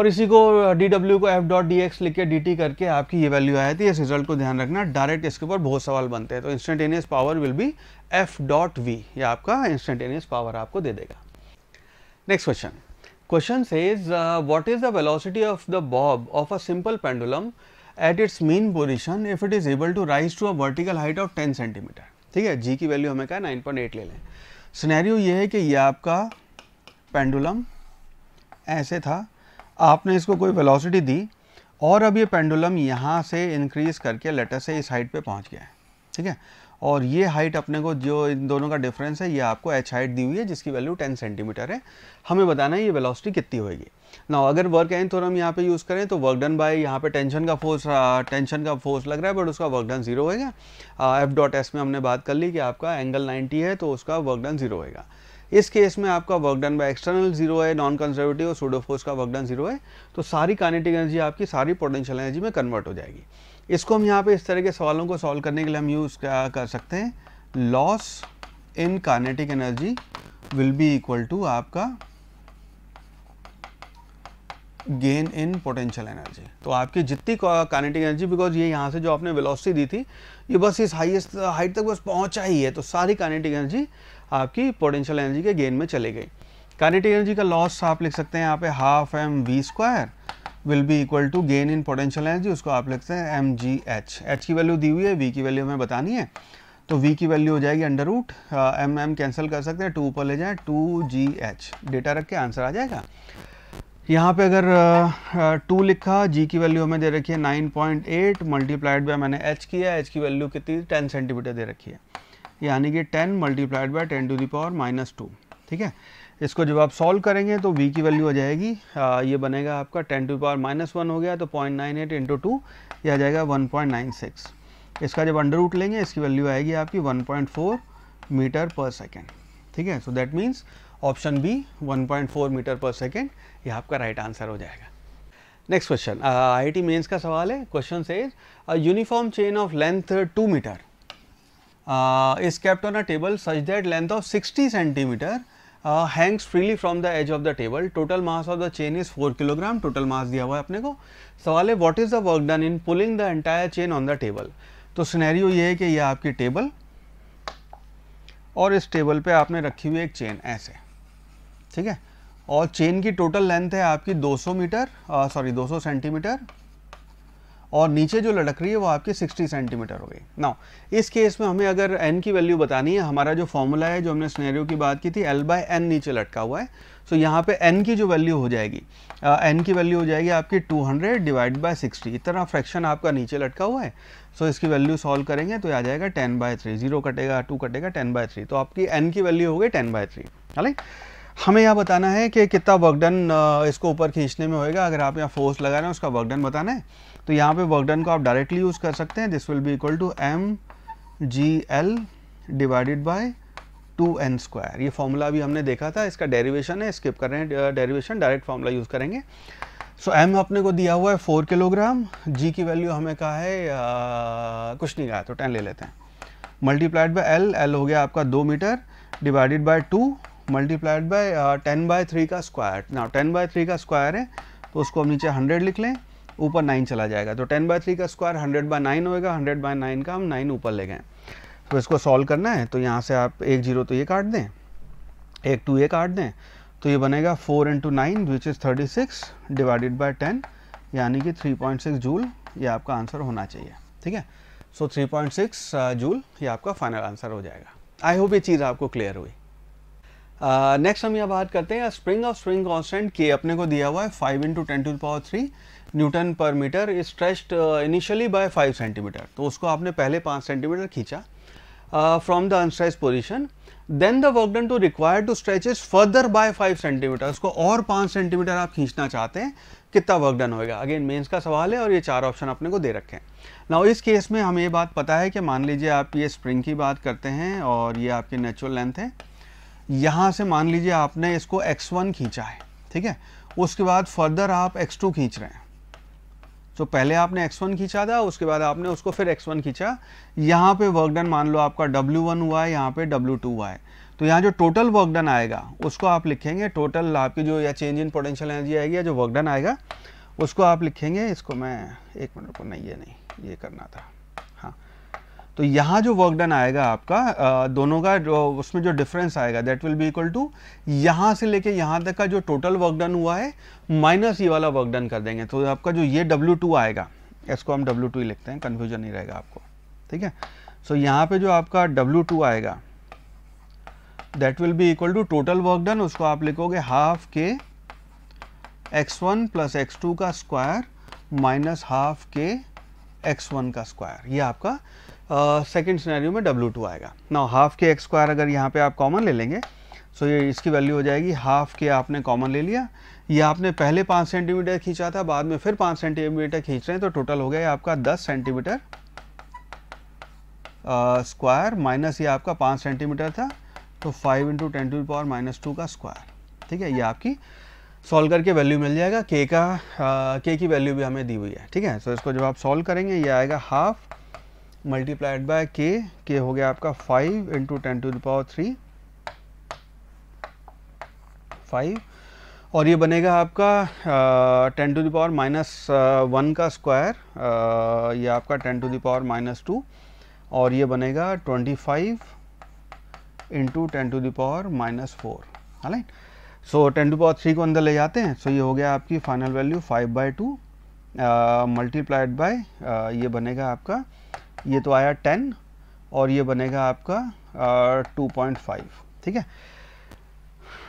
और इसी को डी डब्ल्यू को एफ डॉट डी एक्स लिख के डी टी करके आपकी ये वैल्यू आई थी इस रिजल्ट को ध्यान रखना डायरेक्ट इसके ऊपर बहुत सवाल बनते हैं तो instantaneous power will be F dot V ये आपका इंस्टेंटेनियस पावर आपको दे देगा next question Question says uh, what is the velocity of the bob of a simple pendulum at its mean position if it is able to rise to a vertical height of 10 centimeter ठीक है g की value हमें कहा 9.8 ले लें scenario ये है कि ये आपका पेंडुलम ऐसे था आपने इसको कोई वेलोसिटी दी और अब ये पेंडुलम यहाँ से इंक्रीज करके लेटर से इस हाइट पे पहुँच गया है ठीक है और ये हाइट अपने को जो इन दोनों का डिफरेंस है ये आपको एच हाइट दी हुई है जिसकी वैल्यू 10 सेंटीमीटर है हमें बताना है ये वेलोसिटी कितनी होगी ना अगर वर्क एन थोरम यहाँ पे यूज़ करें तो वर्क डन बाय यहाँ पे टेंशन का फोर्स टेंशन का फोर्स लग रहा है बट उसका वर्क डन जीरो होएगा एफ डॉट एस में हमने बात कर ली कि आपका एंगल नाइन्टी है तो उसका वर्क डन जीरो होएगा इस केस में आपका work done by external zero है नॉन कंजर्वेटिव और सोडोफोर्स का वर्क डन जीरो है तो सारी कानेटिक एनर्जी आपकी सारी पोटेंशियल एनर्जी में कन्वर्ट हो जाएगी इसको हम यहाँ पे इस तरह के सवालों को सॉल्व करने के लिए हम यूज़ क्या कर सकते हैं loss in kinetic energy will be equal to आपका गेन इन पोटेंशियल एनर्जी तो आपकी जितनी कानेटिक एनर्जी बिकॉज ये यहाँ से जो आपने वेलोसिटी दी थी ये बस इस हाईएस्ट हाइट तक बस पहुँचा ही है तो सारी कानेटिक एनर्जी आपकी पोटेंशियल एनर्जी के गेन में चली गई कानेटिक एनर्जी का लॉस आप लिख सकते हैं यहाँ पे half M we square will be equal to gain in potential energy उसको आप लिखते हैं एम जी एच एच की वैल्यू दी हुई है वी की वैल्यू हमें बतानी है तो वी की वैल्यू हो जाएगी under root M M cancel कर सकते हैं टू ऊपर ले जाए टू जी एच डेटा रख के आंसर आ जाएगा यहाँ पे अगर टू uh, uh लिखा जी की वैल्यू हमें दे रखी है nine point eight multiplied by मैंने एच किया एच की वैल्यू कितनी टेन सेंटीमीटर दे रखी है यानी कि ten multiplied by ten to the power minus two ठीक है इसको जब आप सॉल्व करेंगे तो v की वैल्यू आ जाएगी आ, ये बनेगा आपका ten to power minus one हो गया तो point nine eight into two यह आ जाएगा वन पॉइंट नाइन सिक्स इसका जब अंडर रूट लेंगे इसकी वैल्यू आएगी आपकी one point four metre per second ठीक है so that means option B 1.4 metre per second यह आपका राइट right आंसर हो जाएगा next question I T mains का सवाल है question says uniform chain of length two metre is kept on a table such that length of sixty centimetre uh, hangs freely from the edge of the table. Total mass of the chain is 4 kilogram. Total mass दिया हुआ है अपने को सवाल है what is the work done in pulling the entire chain on the table. तो scenario ये है कि ये आपकी टेबल और इस टेबल पे आपने रखी हुई एक चेन ऐसे ठीक है और चेन की टोटल लेंथ है आपकी 200 मीटर सॉरी 200 सेंटीमीटर और नीचे जो लटक रही है वो आपकी 60 सेंटीमीटर हो गई नाउ इस केस में हमें अगर एन की वैल्यू बतानी है हमारा जो फॉर्मूला है जो हमने स्नेरियो की बात की थी एल बाय एन नीचे लटका हुआ है सो so, यहाँ पे एन की जो वैल्यू हो जाएगी एन की वैल्यू हो जाएगी आपकी 200 हंड्रेड डिवाइड बाय सिक्सटी इतना फ्रैक्शन आपका नीचे लटका हुआ है सो so, इसकी वैल्यू सॉल्व करेंगे तो आ जाएगा टेन बाय थ्री जीरो कटेगा टू कटेगा टेन बाय थ्री तो आपकी एन की वैल्यू हो गई टेन बाय थ्री हमें यह बताना है कि कितना वर्कडन इसको ऊपर खींचने में होएगा अगर आप यहाँ फोर्स लगा रहे हैं उसका वर्कडन बताना है तो यहाँ पे वर्क डन को आप डायरेक्टली यूज़ कर सकते हैं this will be equal to M G L divided by two N square ये फॉर्मूला भी हमने देखा था इसका डेरिवेशन है स्किप कर रहे हैं डेरिवेशन डायरेक्ट फार्मूला यूज़ करेंगे सो so, एम अपने को दिया हुआ है फोर किलोग्राम जी की वैल्यू हमें कहा है आ, कुछ नहीं कहा तो टेन ले लेते हैं मल्टीप्लाइड बाय एल एल हो गया आपका दो metre divided by two multiplied by ten by three का स्क्वायर ना टेन बाय थ्री का स्क्वायर है तो उसको हम नीचे हंड्रेड लिख लें ऊपर नाइन चला जाएगा तो टेन बाय थ्री का स्क्वायर हंड्रेड बाय नाइन होएगा हंड्रेड बाय नाइन का हम नाइन ऊपर ले गए तो इसको सॉल्व करना है तो यहाँ से आप एक जीरो तो ये काट दें एक टू ये काट दें तो ये बनेगा four into nine which is thirty six divided by ten यानी कि थ्री पॉइंट सिक्स जूल ये आपका आंसर होना चाहिए ठीक है so three point six joule ये आपका फाइनल आंसर हो जाएगा आई होप ये चीज़ आपको क्लियर हुई नेक्स्ट uh, हम यह बात करते हैं स्प्रिंग ऑफ स्प्रिंग कॉन्स्टेंट के अपने को दिया हुआ है five into ten to power three newton per metre stretched initially by five centimetre तो उसको आपने पहले पाँच सेंटीमीटर खींचा from the unstretched position then the work done to require to stretch is further by five centimetre उसको और पाँच centimetre आप खींचना चाहते हैं कितना वर्क डन होएगा अगेन मेन्स का सवाल है और ये चार ऑप्शन अपने को दे रखे हैं ना इस केस में हमें ये बात पता है कि मान लीजिए आप ये स्प्रिंग की बात करते हैं और ये आपकी नेचुरल लेंथ है यहाँ से मान लीजिए आपने इसको x1 खींचा है ठीक है उसके बाद फर्दर आप x2 खींच रहे हैं तो पहले आपने x1 खींचा था उसके बाद आपने उसको फिर x1 खींचा यहाँ पे वर्क डन मान लो आपका w1 हुआ है यहाँ पे w2 हुआ है तो यहाँ जो टोटल वर्क डन आएगा उसको आप लिखेंगे टोटल आपकी जो या चेंज इन पोटेंशियल एनर्जी आएगी या जो वर्क डन आएगा उसको आप लिखेंगे इसको मैं एक मिनट को नहीं ये नहीं ये करना था तो यहाँ जो वर्क डन आएगा आपका दोनों का जो उसमें जो डिफरेंस आएगा that will be equal to यहाँ से लेके यहाँ तक का जो टोटल वर्क डन हुआ है माइनस ये वाला वर्क डन कर देंगे तो आपका जो ये W2 आएगा इसको हम W2 ही लिखते हैं कन्फ्यूजन नहीं रहेगा आपको ठीक है सो so, यहाँ पे जो आपका W2 आएगा that will be equal to total work done उसको आप लिखोगे half K X one plus X two का square minus half K X one का स्क्वायर ये आपका सेकेंड सिनेरियो में डब्ल्यू टू आएगा ना हाफ के एक्स स्क्वायर अगर यहाँ पे आप कॉमन ले लेंगे सो ये इसकी वैल्यू हो जाएगी हाफ के आपने कॉमन ले लिया ये आपने पहले पाँच सेंटीमीटर खींचा था बाद में फिर पाँच सेंटीमीटर खींच रहे हैं तो टोटल हो गया आपका दस सेंटीमीटर स्क्वायर माइनस ये आपका पाँच सेंटीमीटर था तो five into ten to power minus two का स्क्वायर ठीक है ये आपकी सॉल्व करके वैल्यू मिल जाएगा के का आ, के की वैल्यू भी हमें दी हुई है ठीक है सो so, इसको जब आप सॉल्व करेंगे ये आएगा हाफ मल्टीप्लाइड बाय के के हो गया आपका five into ten to power three five और ये बनेगा आपका ten to the power minus one का स्क्वायर ये आपका ten to the power minus two और ये बनेगा twenty five into ten to the power minus four है so ten to power three को अंदर ले जाते हैं सो so, ये हो गया आपकी final value five by two multiplied by ये बनेगा आपका ये तो आया 10 और ये बनेगा आपका टू पॉइंट फाइव ठीक है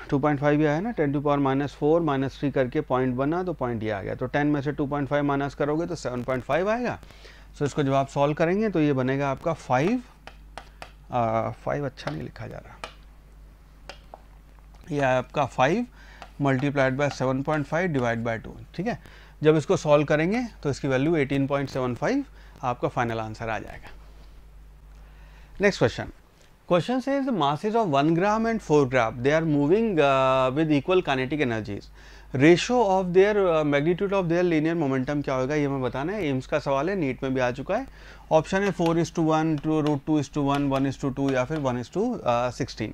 टू पॉइंट फाइव ये आया ना ten to power minus four minus three करके पॉइंट बना तो पॉइंट ये आ गया तो टेन में से टू पॉइंट फाइव माइनस करोगे तो सेवन पॉइंट फाइव आएगा सो so, इसको जब आप सॉल्व करेंगे तो ये बनेगा आपका फाइव फाइव अच्छा नहीं लिखा जा रहा ये आया आपका five multiplied by seven point five divide by two ठीक है जब इसको सॉल्व करेंगे तो इसकी value eighteen point seven five आपका फाइनल आंसर आ जाएगा नेक्स्ट क्वेश्चन क्वेश्चन से is masses of 1 gram and 4 gram they are moving uh, with equal kinetic ratio of their magnitude of their linear momentum क्या होगा ये हमें बताना है एम्स का सवाल है नीट में भी आ चुका है ऑप्शन है four is to one two root two is to one one is to two या फिर वन इज टू सिक्सटीन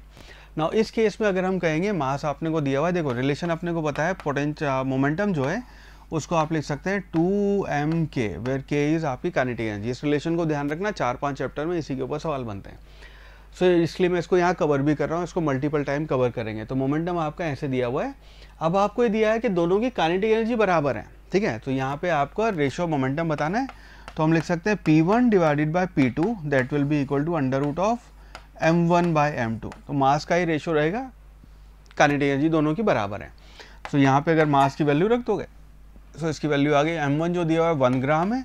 ना इस केस में अगर हम कहेंगे मास आपने को दिया हुआ है देखो रिलेशन अपने को बताया पोटेंश मोमेंटम जो है उसको आप लिख सकते हैं two M K where K is आपकी कानिटिक एनर्जी इस रिलेशन को ध्यान रखना चार पाँच चैप्टर में इसी के ऊपर सवाल बनते हैं सो so, इसलिए मैं इसको यहाँ कवर भी कर रहा हूँ इसको मल्टीपल टाइम कवर करेंगे तो मोमेंटम आपका ऐसे दिया हुआ है अब आपको ये दिया है कि दोनों की कानिटिक एनर्जी बराबर है ठीक है तो यहाँ पे आपको रेशियो मोमेंटम बताना है तो हम लिख सकते हैं P one divided by P two that will be equal to under root of M one by M two तो मास का ही रेशियो रहेगा काइनेटिक एनर्जी दोनों की बराबर है सो so, यहाँ पे अगर मास की वैल्यू रख दोगे सो इसकी वैल्यू आ गई एम जो दिया हुआ है वन ग्राम है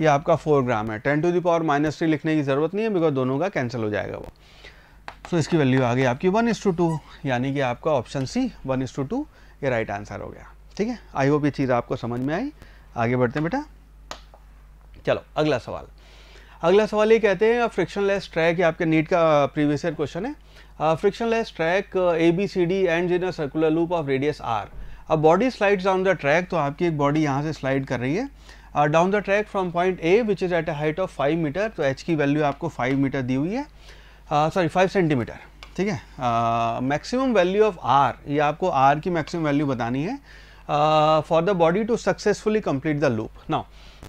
ये आपका फोर ग्राम है ten to the power minus three लिखने की ज़रूरत नहीं है बिकॉज दोनों का कैंसिल हो जाएगा वो सो so, इसकी वैल्यू आ गई आपकी वन इस टू टू यानी कि आपका option C one is to two ये राइट आंसर हो गया ठीक है आई होप ये चीज़ आपको समझ में आई आगे बढ़ते हैं बेटा चलो अगला सवाल अगला सवाल ये कहते हैं फ्रिक्शन लेस ट्रैक ये आपके नीट का प्रीवियस ईयर क्वेश्चन है friction track A B C D and जिन circular loop of radius R अब body slides down the track तो आपकी एक बॉडी यहाँ से स्लाइड कर रही है down the track from point A which is at a height of five metre तो एच की वैल्यू आपको फाइव मीटर दी हुई है सॉरी फाइव सेंटीमीटर ठीक है मैक्सिमम वैल्यू ऑफ आर ये आपको आर की मैक्सिमम वैल्यू बतानी है for the body to successfully complete the loop now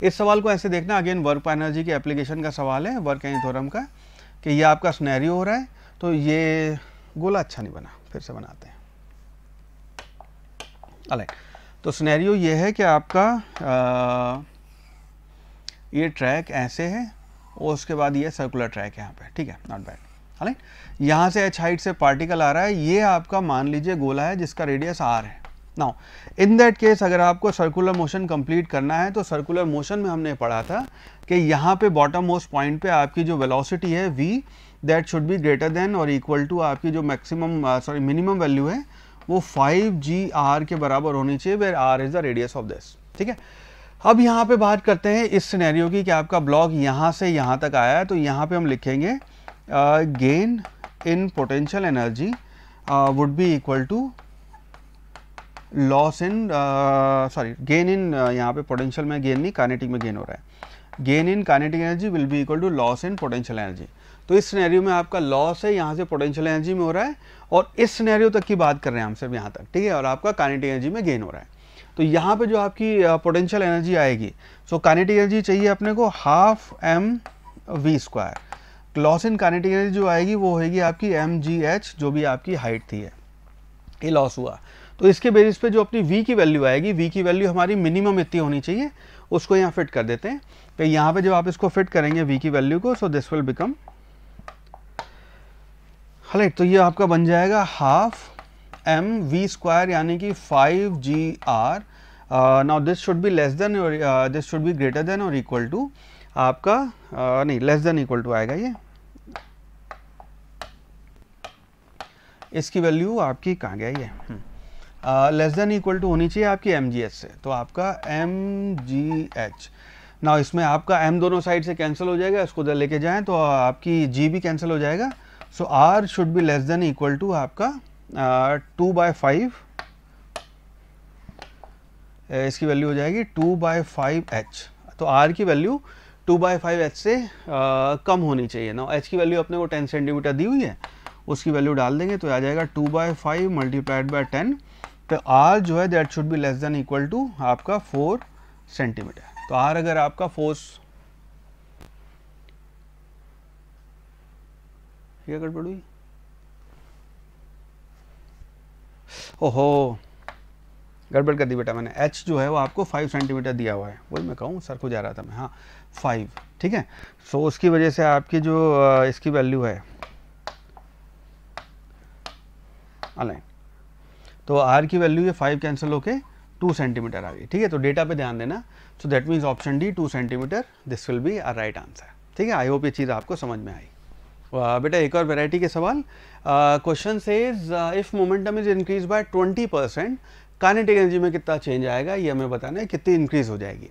इस सवाल को ऐसे देखना अगेन वर्क एनर्जी के एप्लीकेशन का सवाल है वर्क एन थोरम का कि ये आपका स्नैरियो हो रहा है तो ये गोला अच्छा नहीं बना फिर से बनाते हैं अलाइन तो स्नैरियो ये है कि आपका आ, ये ट्रैक ऐसे है और उसके बाद ये सर्कुलर ट्रैक है यहाँ पे ठीक है नॉट बैड अलाइन यहाँ से एच हाइट से पार्टिकल आ रहा है ये आपका मान लीजिए गोला है जिसका रेडियस आर है नाउ इन दैट केस अगर आपको सर्कुलर मोशन कंप्लीट करना है तो सर्कुलर मोशन में हमने पढ़ा था कि यहाँ पे बॉटम मोस्ट पॉइंट पे आपकी जो वेलोसिटी है V that should be greater than और इक्वल टू आपकी जो मैक्सिमम सॉरी मिनिमम वैल्यू है वो फाइव जी आर के बराबर होनी चाहिए where R is the radius of this ठीक है अब यहाँ पे बात करते हैं इस सिनेरियो की कि आपका ब्लॉक यहाँ से यहाँ तक आया है तो यहाँ पे हम लिखेंगे gain in potential energy would be equal to loss in sorry gain in यहाँ पे पोटेंशियल में गेन नहीं कानेटिक में गेन हो रहा है gain in kinetic energy will be equal to loss in potential energy तो इस सिनेरियो में आपका लॉस है यहाँ से पोटेंशियल एनर्जी में हो रहा है और इस सिनेरियो तक की बात कर रहे हैं हम सिर्फ यहाँ तक ठीक है और आपका कानेटिक एनर्जी में गेन हो रहा है तो यहाँ पे जो आपकी पोटेंशियल एनर्जी आएगी सो कानेटिक एनर्जी चाहिए अपने को half M we square loss in kinetic energy जो आएगी वो होगी आपकी एम जी एच जो भी आपकी हाइट थी है ये लॉस हुआ तो इसके बेसिस पे जो अपनी वी की वैल्यू आएगी वी की वैल्यू हमारी मिनिमम इतनी होनी चाहिए उसको यहाँ फिट कर देते हैं तो यहाँ पे जब आप इसको फिट करेंगे वी की वैल्यू को so this will become right तो ये आपका बन जाएगा हाफ एम वी स्क्वायर यानी कि five G R now this should be less than और this should be greater than और इक्वल टू आपका uh, नहीं लेस देन इक्वल टू आएगा ये इसकी वैल्यू आपकी कहाँ गया ये लेस देन इक्वल टू होनी चाहिए आपकी एम जी एच से तो आपका एम जी एच ना इसमें आपका एम दोनों साइड से कैंसिल हो जाएगा इसको उधर लेके जाएं तो आपकी जी भी कैंसिल हो जाएगा so R should be less than equal to आपका टू बाय फाइव इसकी वैल्यू हो जाएगी टू बाय फाइव एच तो आर की value two by five H से आ, कम होनी चाहिए ना एच की वैल्यू अपने को टेन सेंटीमीटर दी हुई है उसकी वैल्यू डाल देंगे तो आ जाएगा two by five multiplied by ten तो आर जो है that should be less than equal to आपका फोर सेंटीमीटर तो आर अगर आपका फोर्स क्या गड़बड़ हुई ओहो गड़बड़ कर दी बेटा मैंने एच जो है वो आपको फाइव सेंटीमीटर दिया हुआ है वही मैं कहूँ सर को जा रहा था मैं हाँ फाइव ठीक है सो so, उसकी वजह से आपकी जो इसकी वैल्यू है अलाइन तो आर की वैल्यू ये फाइव कैंसिल होके टू सेंटीमीटर आ गई ठीक है तो डेटा पे ध्यान देना so that means option D two centimetre this will be our right answer ठीक है आई होप ये चीज़ आपको समझ में आई बेटा एक और वैरायटी के सवाल question says if momentum is increase by 20 percent kinetic energy में कितना चेंज आएगा ये हमें बताना है कितनी इंक्रीज हो जाएगी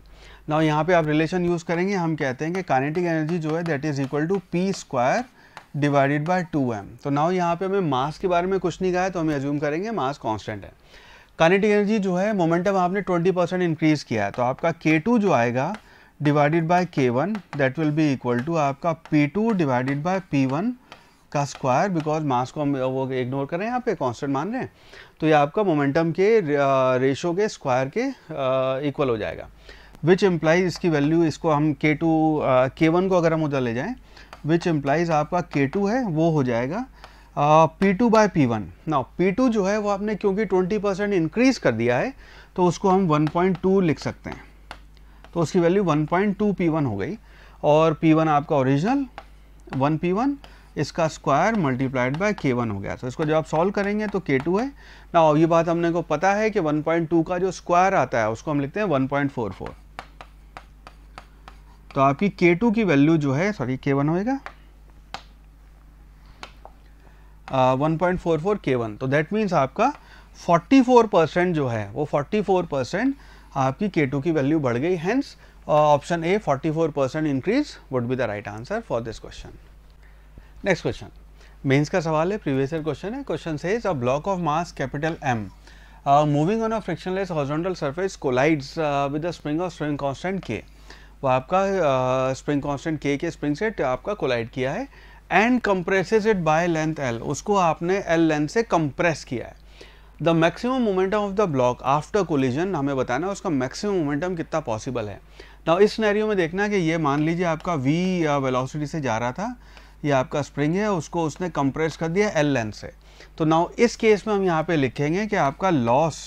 ना यहाँ पे आप रिलेशन यूज़ करेंगे हम कहते हैं कि कानेटिक एनर्जी जो है that is equal to P square divided by two M तो नाउ यहाँ पे हमें मास के बारे में कुछ नहीं कहा है तो हमें एज्यूम करेंगे मास कॉन्स्टेंट है कानेटिक एनर्जी जो है मोमेंटम आपने ट्वेंटी परसेंट इंक्रीज़ किया है तो आपका के टू जो आएगा divided by K one that will be equal to आपका P two divided by P one का स्क्वायर बिकॉज मास को हम वो इग्नोर कर रहे हैं यहाँ पे कांस्टेंट मान रहे हैं तो ये आपका मोमेंटम के रेशो के स्क्वायर के इक्वल हो जाएगा विच एम्प्लाइज इसकी वैल्यू इसको हम के टू के वन को अगर हम उधर ले जाएँ विच एम्प्लाइज आपका के टू है वो हो जाएगा P two by P one ना पी टू जो है वो आपने क्योंकि ट्वेंटी परसेंट इंक्रीज़ कर दिया है तो उसको हम वन पॉइंट टू लिख सकते हैं तो उसकी वैल्यू 1.2 P1 हो गई और P1 आपका ओरिजिनल 1 P1 इसका स्क्वायर मल्टीप्लाइड बाय K1 हो गया तो इसको जब आप सॉल्व करेंगे तो K2 है ना ये बात हमने को पता है कि 1.2 का जो स्क्वायर आता है उसको हम लिखते हैं 1.44 तो आपकी K2 की वैल्यू जो है सॉरी K1 होएगा one point four four K one तो दैट मीन्स आपका फोर्टी फोर परसेंट जो है वो फोर्टी फोर परसेंट आपकी के की वैल्यू बढ़ गई hence option A 44 percent increase would be the right answer for this question next question mains का सवाल है प्रीवियस ईयर क्वेश्चन है क्वेश्चन से is a block of mass capital M moving on a frictionless horizontal surface collides with the spring of spring constant K वो आपका spring uh, constant के के spring से आपका कोलाइड किया है and compresses it by length L उसको आपने एल लेंथ से कंप्रेस किया है the maximum momentum of the block after collision हमें बताना है उसका मैक्सिमम मोमेंटम कितना पॉसिबल है ना इस नैरियो में देखना है कि ये मान लीजिए आपका वी वेलोसिटी से जा रहा था ये आपका स्प्रिंग है उसको उसने कंप्रेस कर दिया एल लेंथ से तो नाउ इस केस में हम यहाँ पे लिखेंगे कि आपका loss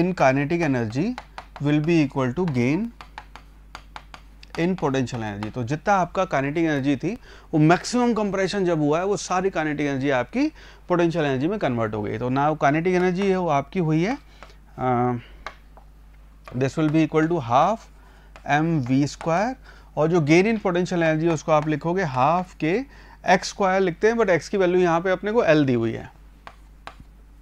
in kinetic energy will be equal to gain in potential energy तो जितना आपका काइनेटिक एनर्जी थी वो मैक्सिमम कंप्रेशन जब हुआ है वो सारी काइनेटिक एनर्जी आपकी पोटेंशियल एनर्जी में कन्वर्ट हो गई तो ना काइनेटिक एनर्जी है वो आपकी हुई है this will be equal to half M we square और जो गेन इन पोटेंशियल एनर्जी है उसको आप लिखोगे हाफ के एक्स स्क्वायर लिखते हैं बट एक्स की वैल्यू यहाँ पे अपने को एल दी हुई है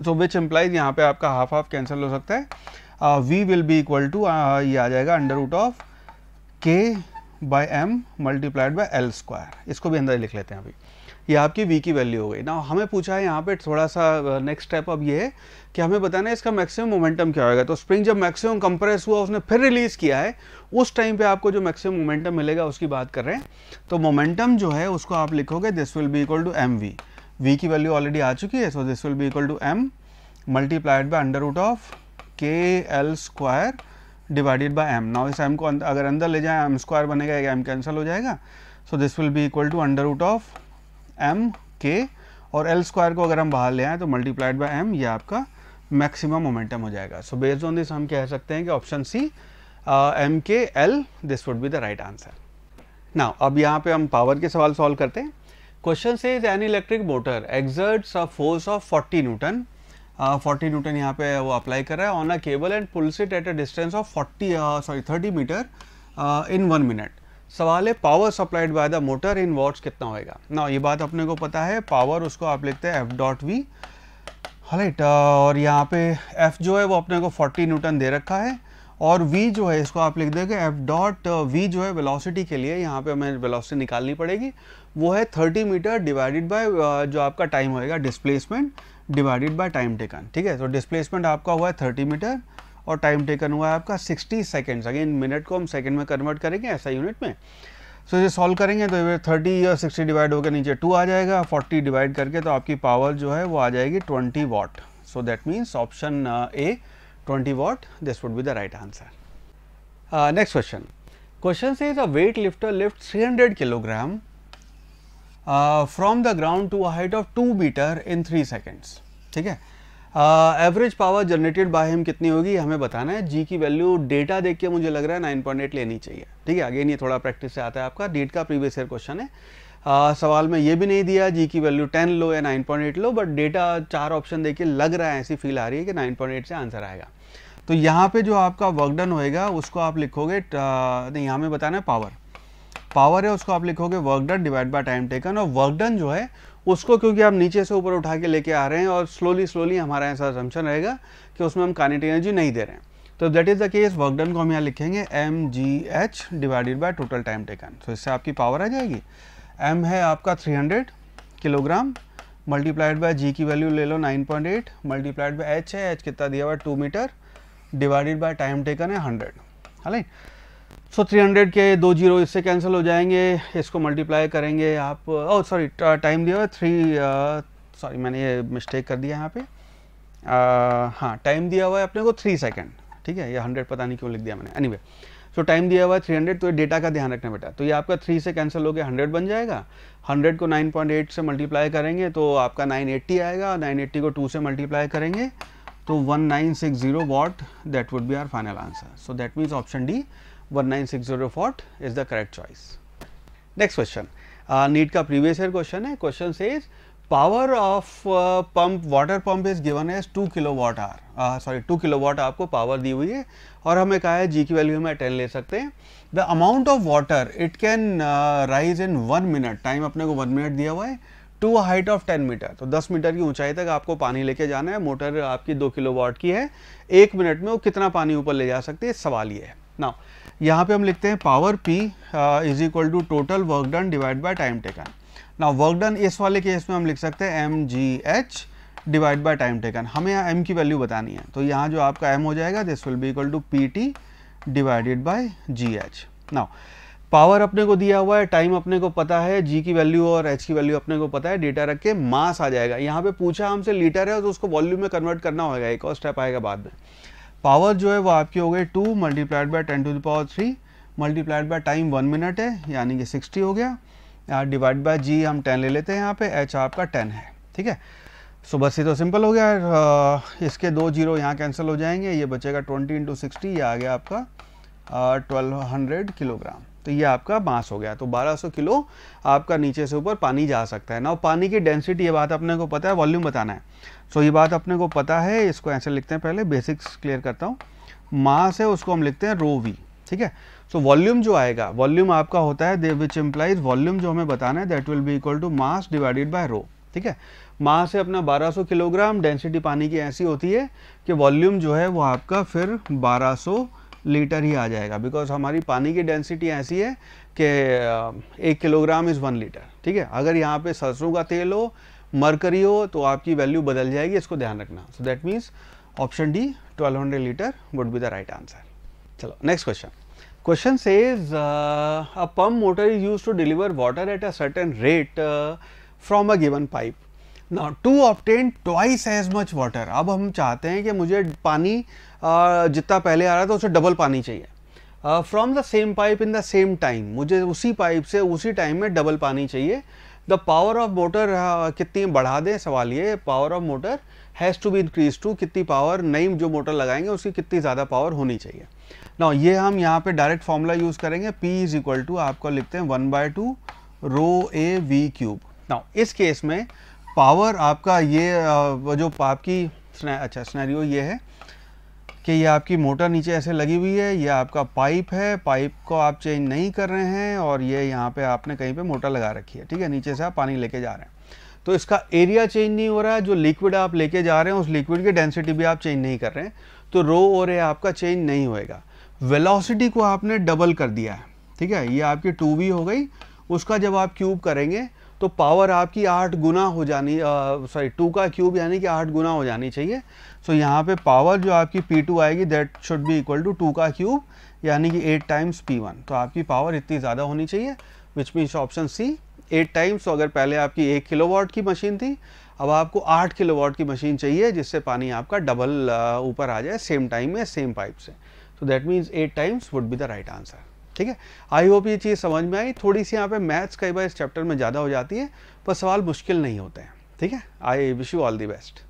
तो विच एम्प्लाइज यहाँ पे आपका हाफ हाफ कैंसिल हो सकता है V will be equal to ये आ जाएगा under root of k by M multiplied by L square इसको भी अंदर लिख लेते हैं अभी ये आपकी वी की वैल्यू हो गई ना हमें पूछा है यहाँ पे थोड़ा सा नेक्स्ट uh, स्टेप अब ये है कि हमें बताना है इसका मैक्सिमम मोमेंटम क्या होगा तो स्प्रिंग जब मैक्सिमम कंप्रेस हुआ उसने फिर रिलीज़ किया है उस टाइम पे आपको जो मैक्सिमम मोमेंटम मिलेगा उसकी बात कर रहे हैं तो मोमेंटम जो है उसको आप लिखोगे this will be equal to M V V की वैल्यू ऑलरेडी आ चुकी है so this will be equal to M multiplied by under root of K L square divided by M now इस एम को अगर अंदर ले जाएं एम स्क्वायर बनेगा एम कैंसिल हो जाएगा so this will be equal to under root of M K और एल स्क्वायर को अगर हम बाहर ले आएँ तो मल्टीप्लाइड बाय एम ये आपका मैक्सिमम मोमेंटम हो जाएगा सो बेस्ड ऑन दिस हम कह सकते हैं कि option C M K L this would be the right answer now अब यहाँ पे हम पावर के सवाल सॉल्व करते हैं क्वेश्चन से is an electric motor exerts a force of 40 newton forty हाँ, न्यूटन यहाँ पे वो अप्लाई कर रहा है on a cable and pulls it at a distance of forty sorry thirty metre in one minute सवाल है power supplied by the motor in watts कितना होएगा ना ये बात अपने को पता है पावर उसको आप लिखते हैं एफ डॉट वी राइट और यहाँ पे एफ जो है वो अपने को 40 न्यूटन दे रखा है और वी जो है इसको आप लिख देंगे एफ डॉट वी जो है वेलोसिटी के लिए यहाँ पे हमें वेलोसिटी निकालनी पड़ेगी वो है 30 मीटर डिवाइडेड बाय जो आपका टाइम होएगा displacement divided by time taken ठीक है तो डिस्प्लेसमेंट आपका हुआ है थर्टी मीटर और टाइम टेकन हुआ है आपका सिक्सटी सेकेंड्स अगेन मिनट को हम सेकेंड में कन्वर्ट करेंगे ऐसा यूनिट में सो so, ये सॉल्व करेंगे तो थर्टी या सिक्सटी डिवाइड होकर नीचे टू आ जाएगा फोर्टी डिवाइड करके तो आपकी पावर जो है वो आ जाएगी twenty watt so that means option A twenty watt this would be the right answer next question question से is a weight lifter lift 300 kilogram from the ground to a height of two metre in three seconds ठीक है average power generated by him कितनी होगी हमें बताना है जी की value data देख के मुझे लग रहा है नाइन पॉइंट एट लेनी चाहिए ठीक है अगेन ये थोड़ा प्रैक्टिस से आता है आपका डेट का प्रीवियस ईयर क्वेश्चन है uh, सवाल में ये भी नहीं दिया जी की वैल्यू टेन लो या नाइन पॉइंट एट लो बट डेटा चार ऑप्शन देखिए लग रहा है ऐसी फील आ रही है कि नाइन पॉइंट एट से आंसर आएगा तो यहाँ पे जो आपका वर्कडन होएगा उसको आप लिखोगे uh, नहीं यहाँ में बताना है पावर पावर है उसको आप लिखोगे work done divide by time taken और वर्क डन जो है उसको क्योंकि आप नीचे से ऊपर उठा के लेके आ रहे हैं और स्लोली स्लोली हमारा ऐसा जम्पन रहेगा कि उसमें हम कानेट एनर्जी नहीं दे रहे हैं तो that is the case work done को हम यहाँ लिखेंगे M G H divided by total time taken तो इससे आपकी पावर आ जाएगी एम है आपका 300 किलोग्राम मल्टीप्लाइड बाय जी की वैल्यू ले लो 9.8 पॉइंट मल्टीप्लाइड बाय एच है एच कितना दिया हुआ two metre divided by time taken है 100 राइट सो थ्री हंड्रेड के दो जीरो इससे कैंसिल हो जाएंगे इसको मल्टीप्लाई करेंगे आप ओ सॉरी टाइम दिया हुआ थ्री सॉरी मैंने ये मिस्टेक कर दिया यहाँ पे हाँ टाइम दिया हुआ है अपने को थ्री सेकेंड ठीक है ये हंड्रेड पता नहीं क्यों लिख दिया मैंने एनी anyway, सो टाइम दिया हुआ है थ्री हंड्रेड तो ये डेटा का ध्यान रखना बेटा तो ये आपका थ्री से कैंसिल हो गया हंड्रेड बन जाएगा हंड्रेड को नाइन पॉइंट एट से मल्टीप्लाई करेंगे तो आपका नाइन एट्टी आएगा नाइन एट्टी को टू से मल्टीप्लाई करेंगे तो one nine six zero watt that would be our final answer so that means option D 19604 fort is the correct choice. Next question, uh, NEET का previous year question है, question says power of uh, pump water pump is given as 2 kilowatt hour, uh, sorry 2 kilowatt आपको power दी हुई है और हमें कहा है G की value हमें 10 ले सकते हैं. The amount of water it can uh, rise in 1 minute, time अपने को 1 minute दिया हुआ है to a height of 10 metre तो 10 मीटर की ऊंचाई तक आपको पानी लेके जाना है मोटर आपकी 2 किलोवाट की है एक मिनट में वो कितना पानी ऊपर ले जा सकती है सवाल ये है नाउ यहाँ पे हम लिखते हैं power P is equal to total work done divide by time taken ना वर्क डन इस वाले केस में हम लिख सकते हैं M ji H divide by time taken हमें यहाँ एम की वैल्यू बतानी है तो यहाँ जो आपका एम हो जाएगा this will be equal to P T divided by G H now power अपने को दिया हुआ है टाइम अपने को पता है जी की वैल्यू और एच की वैल्यू अपने को पता है डेटा रख के मास आ जाएगा यहाँ पे पूछा हमसे लीटर है तो उसको वॉल्यूम में कन्वर्ट करना होगा एक और स्टेप आएगा बाद में पावर जो है वो आपकी हो गई two multiplied by ten to the power three multiplied by time one minute है यानी कि सिक्सटी हो गया यार डिवाइड बाय जी हम टेन ले लेते हैं यहाँ पे एच आपका टेन है ठीक है सो बस ये तो सिंपल हो गया इसके दो जीरो यहाँ कैंसिल हो जाएंगे ये बचेगा ट्वेंटी इंटू सिक्सटी ये आ गया आपका ट्वेल्व हंड्रेड किलोग्राम तो ये आपका मास हो गया तो 1200 किलो आपका नीचे से ऊपर पानी जा सकता है ना पानी की डेंसिटी ये बात अपने को पता है वॉल्यूम बताना है सो ये बात अपने को पता है इसको ऐसे लिखते हैं पहले बेसिक्स क्लियर करता हूँ मास है उसको हम लिखते हैं रो वी ठीक है सो वॉल्यूम जो आएगा वॉल्यूम आपका होता है दे विच इम्प्लाइज वॉल्यूम जो हमें बताना है that will be equal to mass divided by rho ठीक है मास है अपना 1200 किलोग्राम डेंसिटी पानी की ऐसी होती है कि वॉल्यूम जो है वो आपका फिर 1200 सौ लीटर ही आ जाएगा बिकॉज हमारी पानी की डेंसिटी ऐसी है कि एक किलोग्राम इज़ वन लीटर ठीक है अगर यहाँ पे सरसों का तेल हो मरकरी हो तो आपकी वैल्यू बदल जाएगी इसको ध्यान रखना so that means option D 1200 litre would be the right answer चलो next question question says a pump motor is use to deliver water at a certain rate from a given pipe now to obtain twice as much water अब हम चाहते हैं कि मुझे पानी जितना पहले आ रहा था उसे डबल पानी चाहिए from the same pipe in the same time मुझे उसी पाइप से उसी टाइम में डबल पानी चाहिए द पावर ऑफ मोटर कितनी बढ़ा दें सवाल ये power of motor has to be increase to कितनी पावर नई जो मोटर लगाएंगे उसकी कितनी ज़्यादा पावर होनी चाहिए ना ये हम यहाँ पे डायरेक्ट फॉर्मूला यूज़ करेंगे P इज इक्वल टू आपको लिखते हैं one by two rho A V cube ना इस केस में पावर आपका ये जो आपकी अच्छा स्नैरियो ये है कि ये आपकी मोटर नीचे ऐसे लगी हुई है ये आपका पाइप है पाइप को आप चेंज नहीं कर रहे हैं और ये यहाँ पे आपने कहीं पे मोटर लगा रखी है ठीक है नीचे से आप पानी लेके जा रहे हैं तो इसका एरिया चेंज नहीं हो रहा है जो लिक्विड आप लेके जा रहे हैं उस लिक्विड की डेंसिटी भी आप चेंज नहीं कर रहे हैं तो रो और ए आपका चेंज नहीं होएगा वेलोसिटी को आपने डबल कर दिया है ठीक है ये आपकी टू हो गई उसका जब आप क्यूब करेंगे तो पावर आपकी आठ गुना हो जानी सॉरी टू का क्यूब यानी कि आठ गुना हो जानी चाहिए सो so, यहाँ पे पावर जो आपकी पी टू आएगी that should be equal to two का क्यूब यानी कि एट टाइम्स पी वन तो आपकी पावर इतनी ज़्यादा होनी चाहिए which means option C eight times तो अगर पहले आपकी एक किलोवाट की मशीन थी अब आपको आठ किलोवाट की मशीन चाहिए जिससे पानी आपका डबल ऊपर आ जाए सेम टाइम में सेम पाइप से so that means eight times would be the right answer ठीक है आई होप ये चीज़ समझ में आई थोड़ी सी यहाँ पे मैथ्स कई बार इस चैप्टर में ज़्यादा हो जाती है पर सवाल मुश्किल नहीं होते हैं ठीक है I wish you all the best